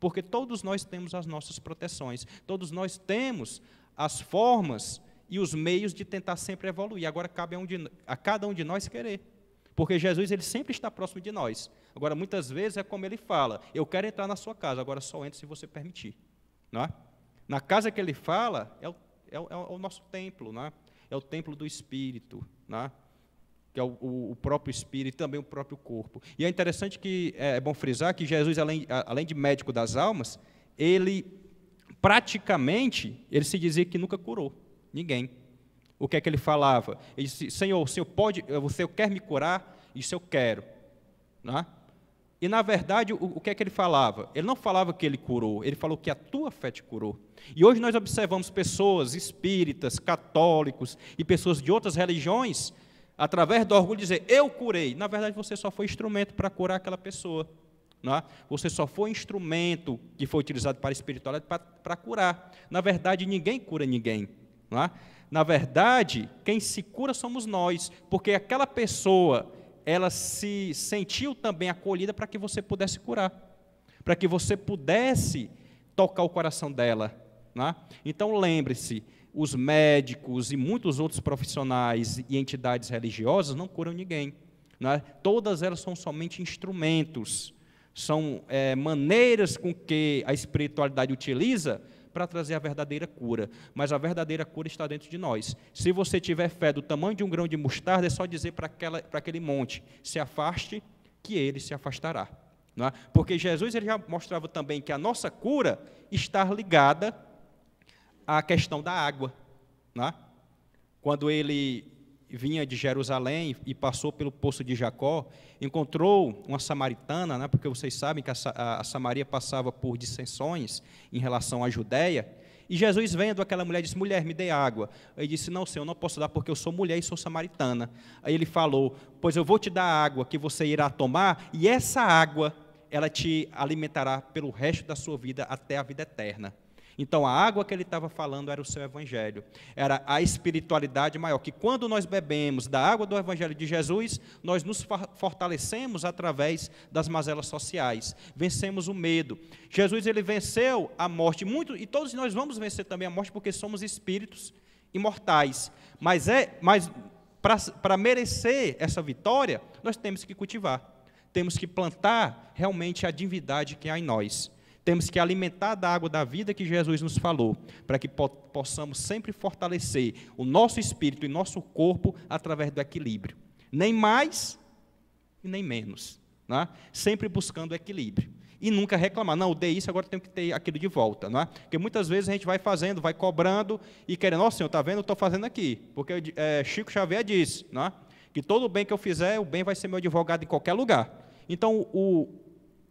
Porque todos nós temos as nossas proteções, todos nós temos as formas e os meios de tentar sempre evoluir. Agora cabe a, um de, a cada um de nós querer. Porque Jesus ele sempre está próximo de nós. Agora, muitas vezes é como ele fala: Eu quero entrar na sua casa, agora só entre se você permitir. Não é? Na casa que ele fala é o, é o, é o nosso templo, não é? é o templo do Espírito né? que é o, o, próprio espírito e também o próprio corpo. E é interessante que é, é bom frisar que Jesus, além, além de médico das almas, ele praticamente ele se dizia que nunca curou ninguém. O que é que ele falava? Ele disse: Senhor, o Senhor pode, você quer me curar? Isso eu quero. Não é? E, na verdade, o, o, que é que ele falava? Ele não falava que ele curou, ele falou que a tua fé te curou. E hoje nós observamos pessoas espíritas, católicos e pessoas de outras religiões, através do orgulho, dizer: Eu curei. Na verdade, você só foi instrumento para curar aquela pessoa. Não é? Você só foi instrumento que foi utilizado para a espiritualidade para, para curar. Na verdade, ninguém cura ninguém. Não é? Na verdade, quem se cura somos nós, porque aquela pessoa ela se sentiu também acolhida para que você pudesse curar, para que você pudesse tocar o coração dela. Né? Então lembre-se, os médicos e muitos outros profissionais e entidades religiosas não curam ninguém. Né? Todas elas são somente instrumentos, são é, maneiras com que a espiritualidade utiliza para trazer a verdadeira cura, mas a verdadeira cura está dentro de nós. Se você tiver fé do tamanho de um grão de mostarda, é só dizer para, aquele monte: se afaste, que ele se afastará. Não é? Porque Jesus ele já mostrava também que a nossa cura está ligada à questão da água. Não é? Quando ele vinha de Jerusalém e passou pelo poço de Jacó, encontrou uma samaritana, né, porque vocês sabem que a, a, a Samaria passava por dissensões em relação à Judéia, e Jesus vendo aquela mulher, disse, mulher, me dê água. Ele disse, não, senhor, eu não posso dar porque eu sou mulher e sou samaritana. Aí ele falou, pois eu vou te dar água que você irá tomar, e essa água, ela te alimentará pelo resto da sua vida, até a vida eterna. Então, a água que ele estava falando era o seu evangelho, era a espiritualidade maior, que quando nós bebemos da água do evangelho de Jesus, nós nos fortalecemos através das mazelas sociais, vencemos o medo. Jesus ele venceu a morte muito e todos nós vamos vencer também a morte porque somos espíritos imortais. Mas é, mas para merecer essa vitória, nós temos que cultivar, temos que plantar realmente a divindade que há em nós. Temos que alimentar da água da vida que Jesus nos falou, para que possamos sempre fortalecer o nosso espírito e nosso corpo através do equilíbrio. Nem mais e nem menos. Né? Sempre buscando equilíbrio e nunca reclamar. Não, eu dei isso, agora tenho que ter aquilo de volta. Né? Porque muitas vezes a gente vai fazendo, vai cobrando e querendo, nossa, senhor, está vendo? Eu estou fazendo aqui. Porque é, Chico Xavier disse né, que todo o bem que eu fizer, o bem vai ser meu advogado em qualquer lugar. Então, o,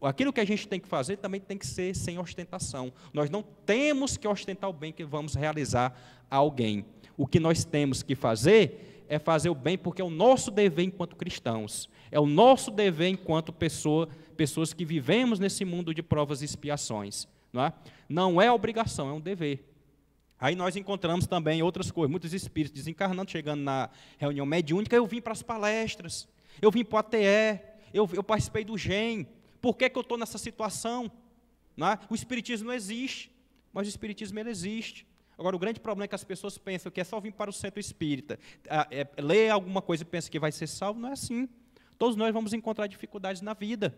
aquilo que a gente tem que fazer também tem que ser sem ostentação. Nós não temos que ostentar o bem que vamos realizar a alguém. O que nós temos que fazer é fazer o bem porque é o nosso dever enquanto cristãos. É o nosso dever enquanto pessoa, pessoas que vivemos nesse mundo de provas e expiações. Não é? não é obrigação, é um dever. Aí nós encontramos também outras coisas, muitos espíritos desencarnando, chegando na reunião mediúnica, eu vim para as palestras, eu vim para o ATE, eu, eu participei do GEM, por que, que eu estou nessa situação? É? O Espiritismo não existe, mas o Espiritismo ele existe. Agora, o grande problema é que as pessoas pensam que é só vir para o centro espírita, ah, é, é, ler alguma coisa e pensa que vai ser salvo, não é assim. Todos nós vamos encontrar dificuldades na vida.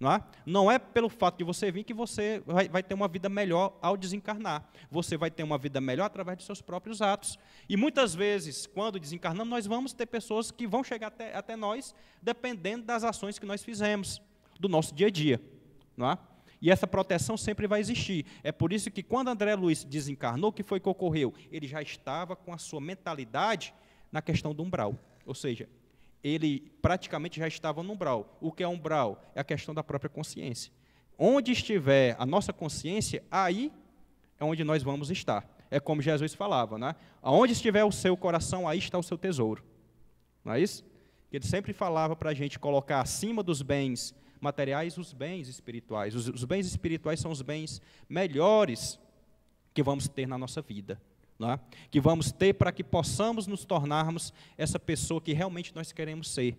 Não é? não é pelo fato de você vir que você vai, vai ter uma vida melhor ao desencarnar. Você vai ter uma vida melhor através dos seus próprios atos. E muitas vezes, quando desencarnamos, nós vamos ter pessoas que vão chegar até, até nós dependendo das ações que nós fizemos do nosso dia a dia. Não é? E essa proteção sempre vai existir. É por isso que quando André Luiz desencarnou, o que foi que ocorreu? Ele já estava com a sua mentalidade na questão do umbral. Ou seja, ele praticamente já estava no umbral. O que é umbral? É a questão da própria consciência. Onde estiver a nossa consciência, aí é onde nós vamos estar. É como Jesus falava, né? Aonde estiver o seu coração, aí está o seu tesouro. Não é isso? Ele sempre falava para a gente colocar acima dos bens materiais os bens espirituais. Os, os bens espirituais são os bens melhores que vamos ter na nossa vida. É? Que vamos ter para que possamos nos tornarmos essa pessoa que realmente nós queremos ser.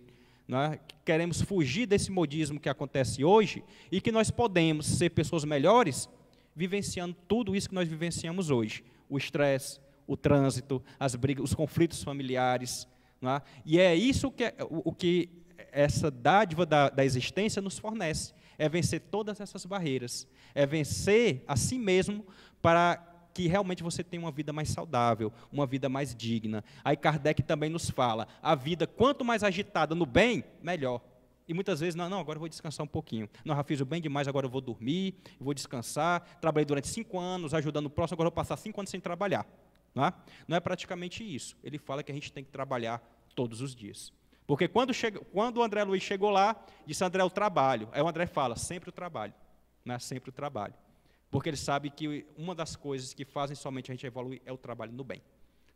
É? queremos fugir desse modismo que acontece hoje e que nós podemos ser pessoas melhores vivenciando tudo isso que nós vivenciamos hoje: o estresse, o trânsito, as brigas, os conflitos familiares. É? E é isso que é, o, o que essa dádiva da, da existência nos fornece. É vencer todas essas barreiras. É vencer a si mesmo para que realmente você tenha uma vida mais saudável, uma vida mais digna. Aí Kardec também nos fala: a vida, quanto mais agitada no bem, melhor. E muitas vezes, não, não, agora eu vou descansar um pouquinho. Não, já fiz o bem demais, agora eu vou dormir, vou descansar. Trabalhei durante cinco anos ajudando o próximo, agora eu vou passar cinco anos sem trabalhar. Não é? não é praticamente isso. Ele fala que a gente tem que trabalhar todos os dias. Porque quando, chega quando o André Luiz chegou lá, disse, André, o trabalho. Aí o André fala, sempre o trabalho. Né? Sempre o trabalho. Porque ele sabe que uma das coisas que fazem somente a gente evoluir é o trabalho no bem.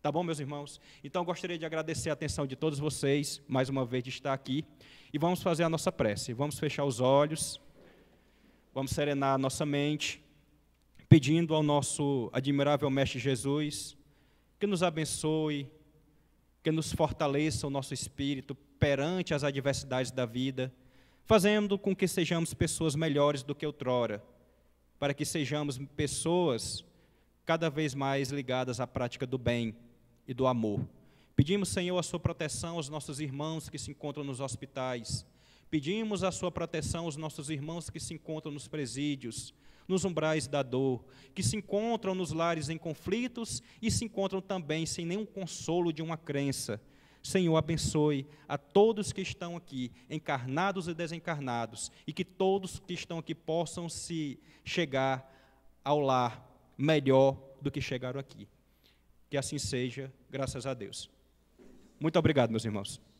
Tá bom, meus irmãos? Então, gostaria de agradecer a atenção de todos vocês, mais uma vez, de estar aqui. E vamos fazer a nossa prece. Vamos fechar os olhos, vamos serenar a nossa mente, pedindo ao nosso admirável Mestre Jesus que nos abençoe, que nos fortaleça o nosso espírito perante as adversidades da vida, fazendo com que sejamos pessoas melhores do que outrora, para que sejamos pessoas cada vez mais ligadas à prática do bem e do amor. Pedimos, Senhor, a sua proteção aos nossos irmãos que se encontram nos hospitais. Pedimos a sua proteção aos nossos irmãos que se encontram nos presídios, nos umbrais da dor, que se encontram nos lares em conflitos e se encontram também sem nenhum consolo de uma crença Senhor, abençoe a todos que estão aqui, encarnados e desencarnados, e que todos que estão aqui possam se chegar ao lar melhor do que chegaram aqui. Que assim seja, graças a Deus. Muito obrigado, meus irmãos.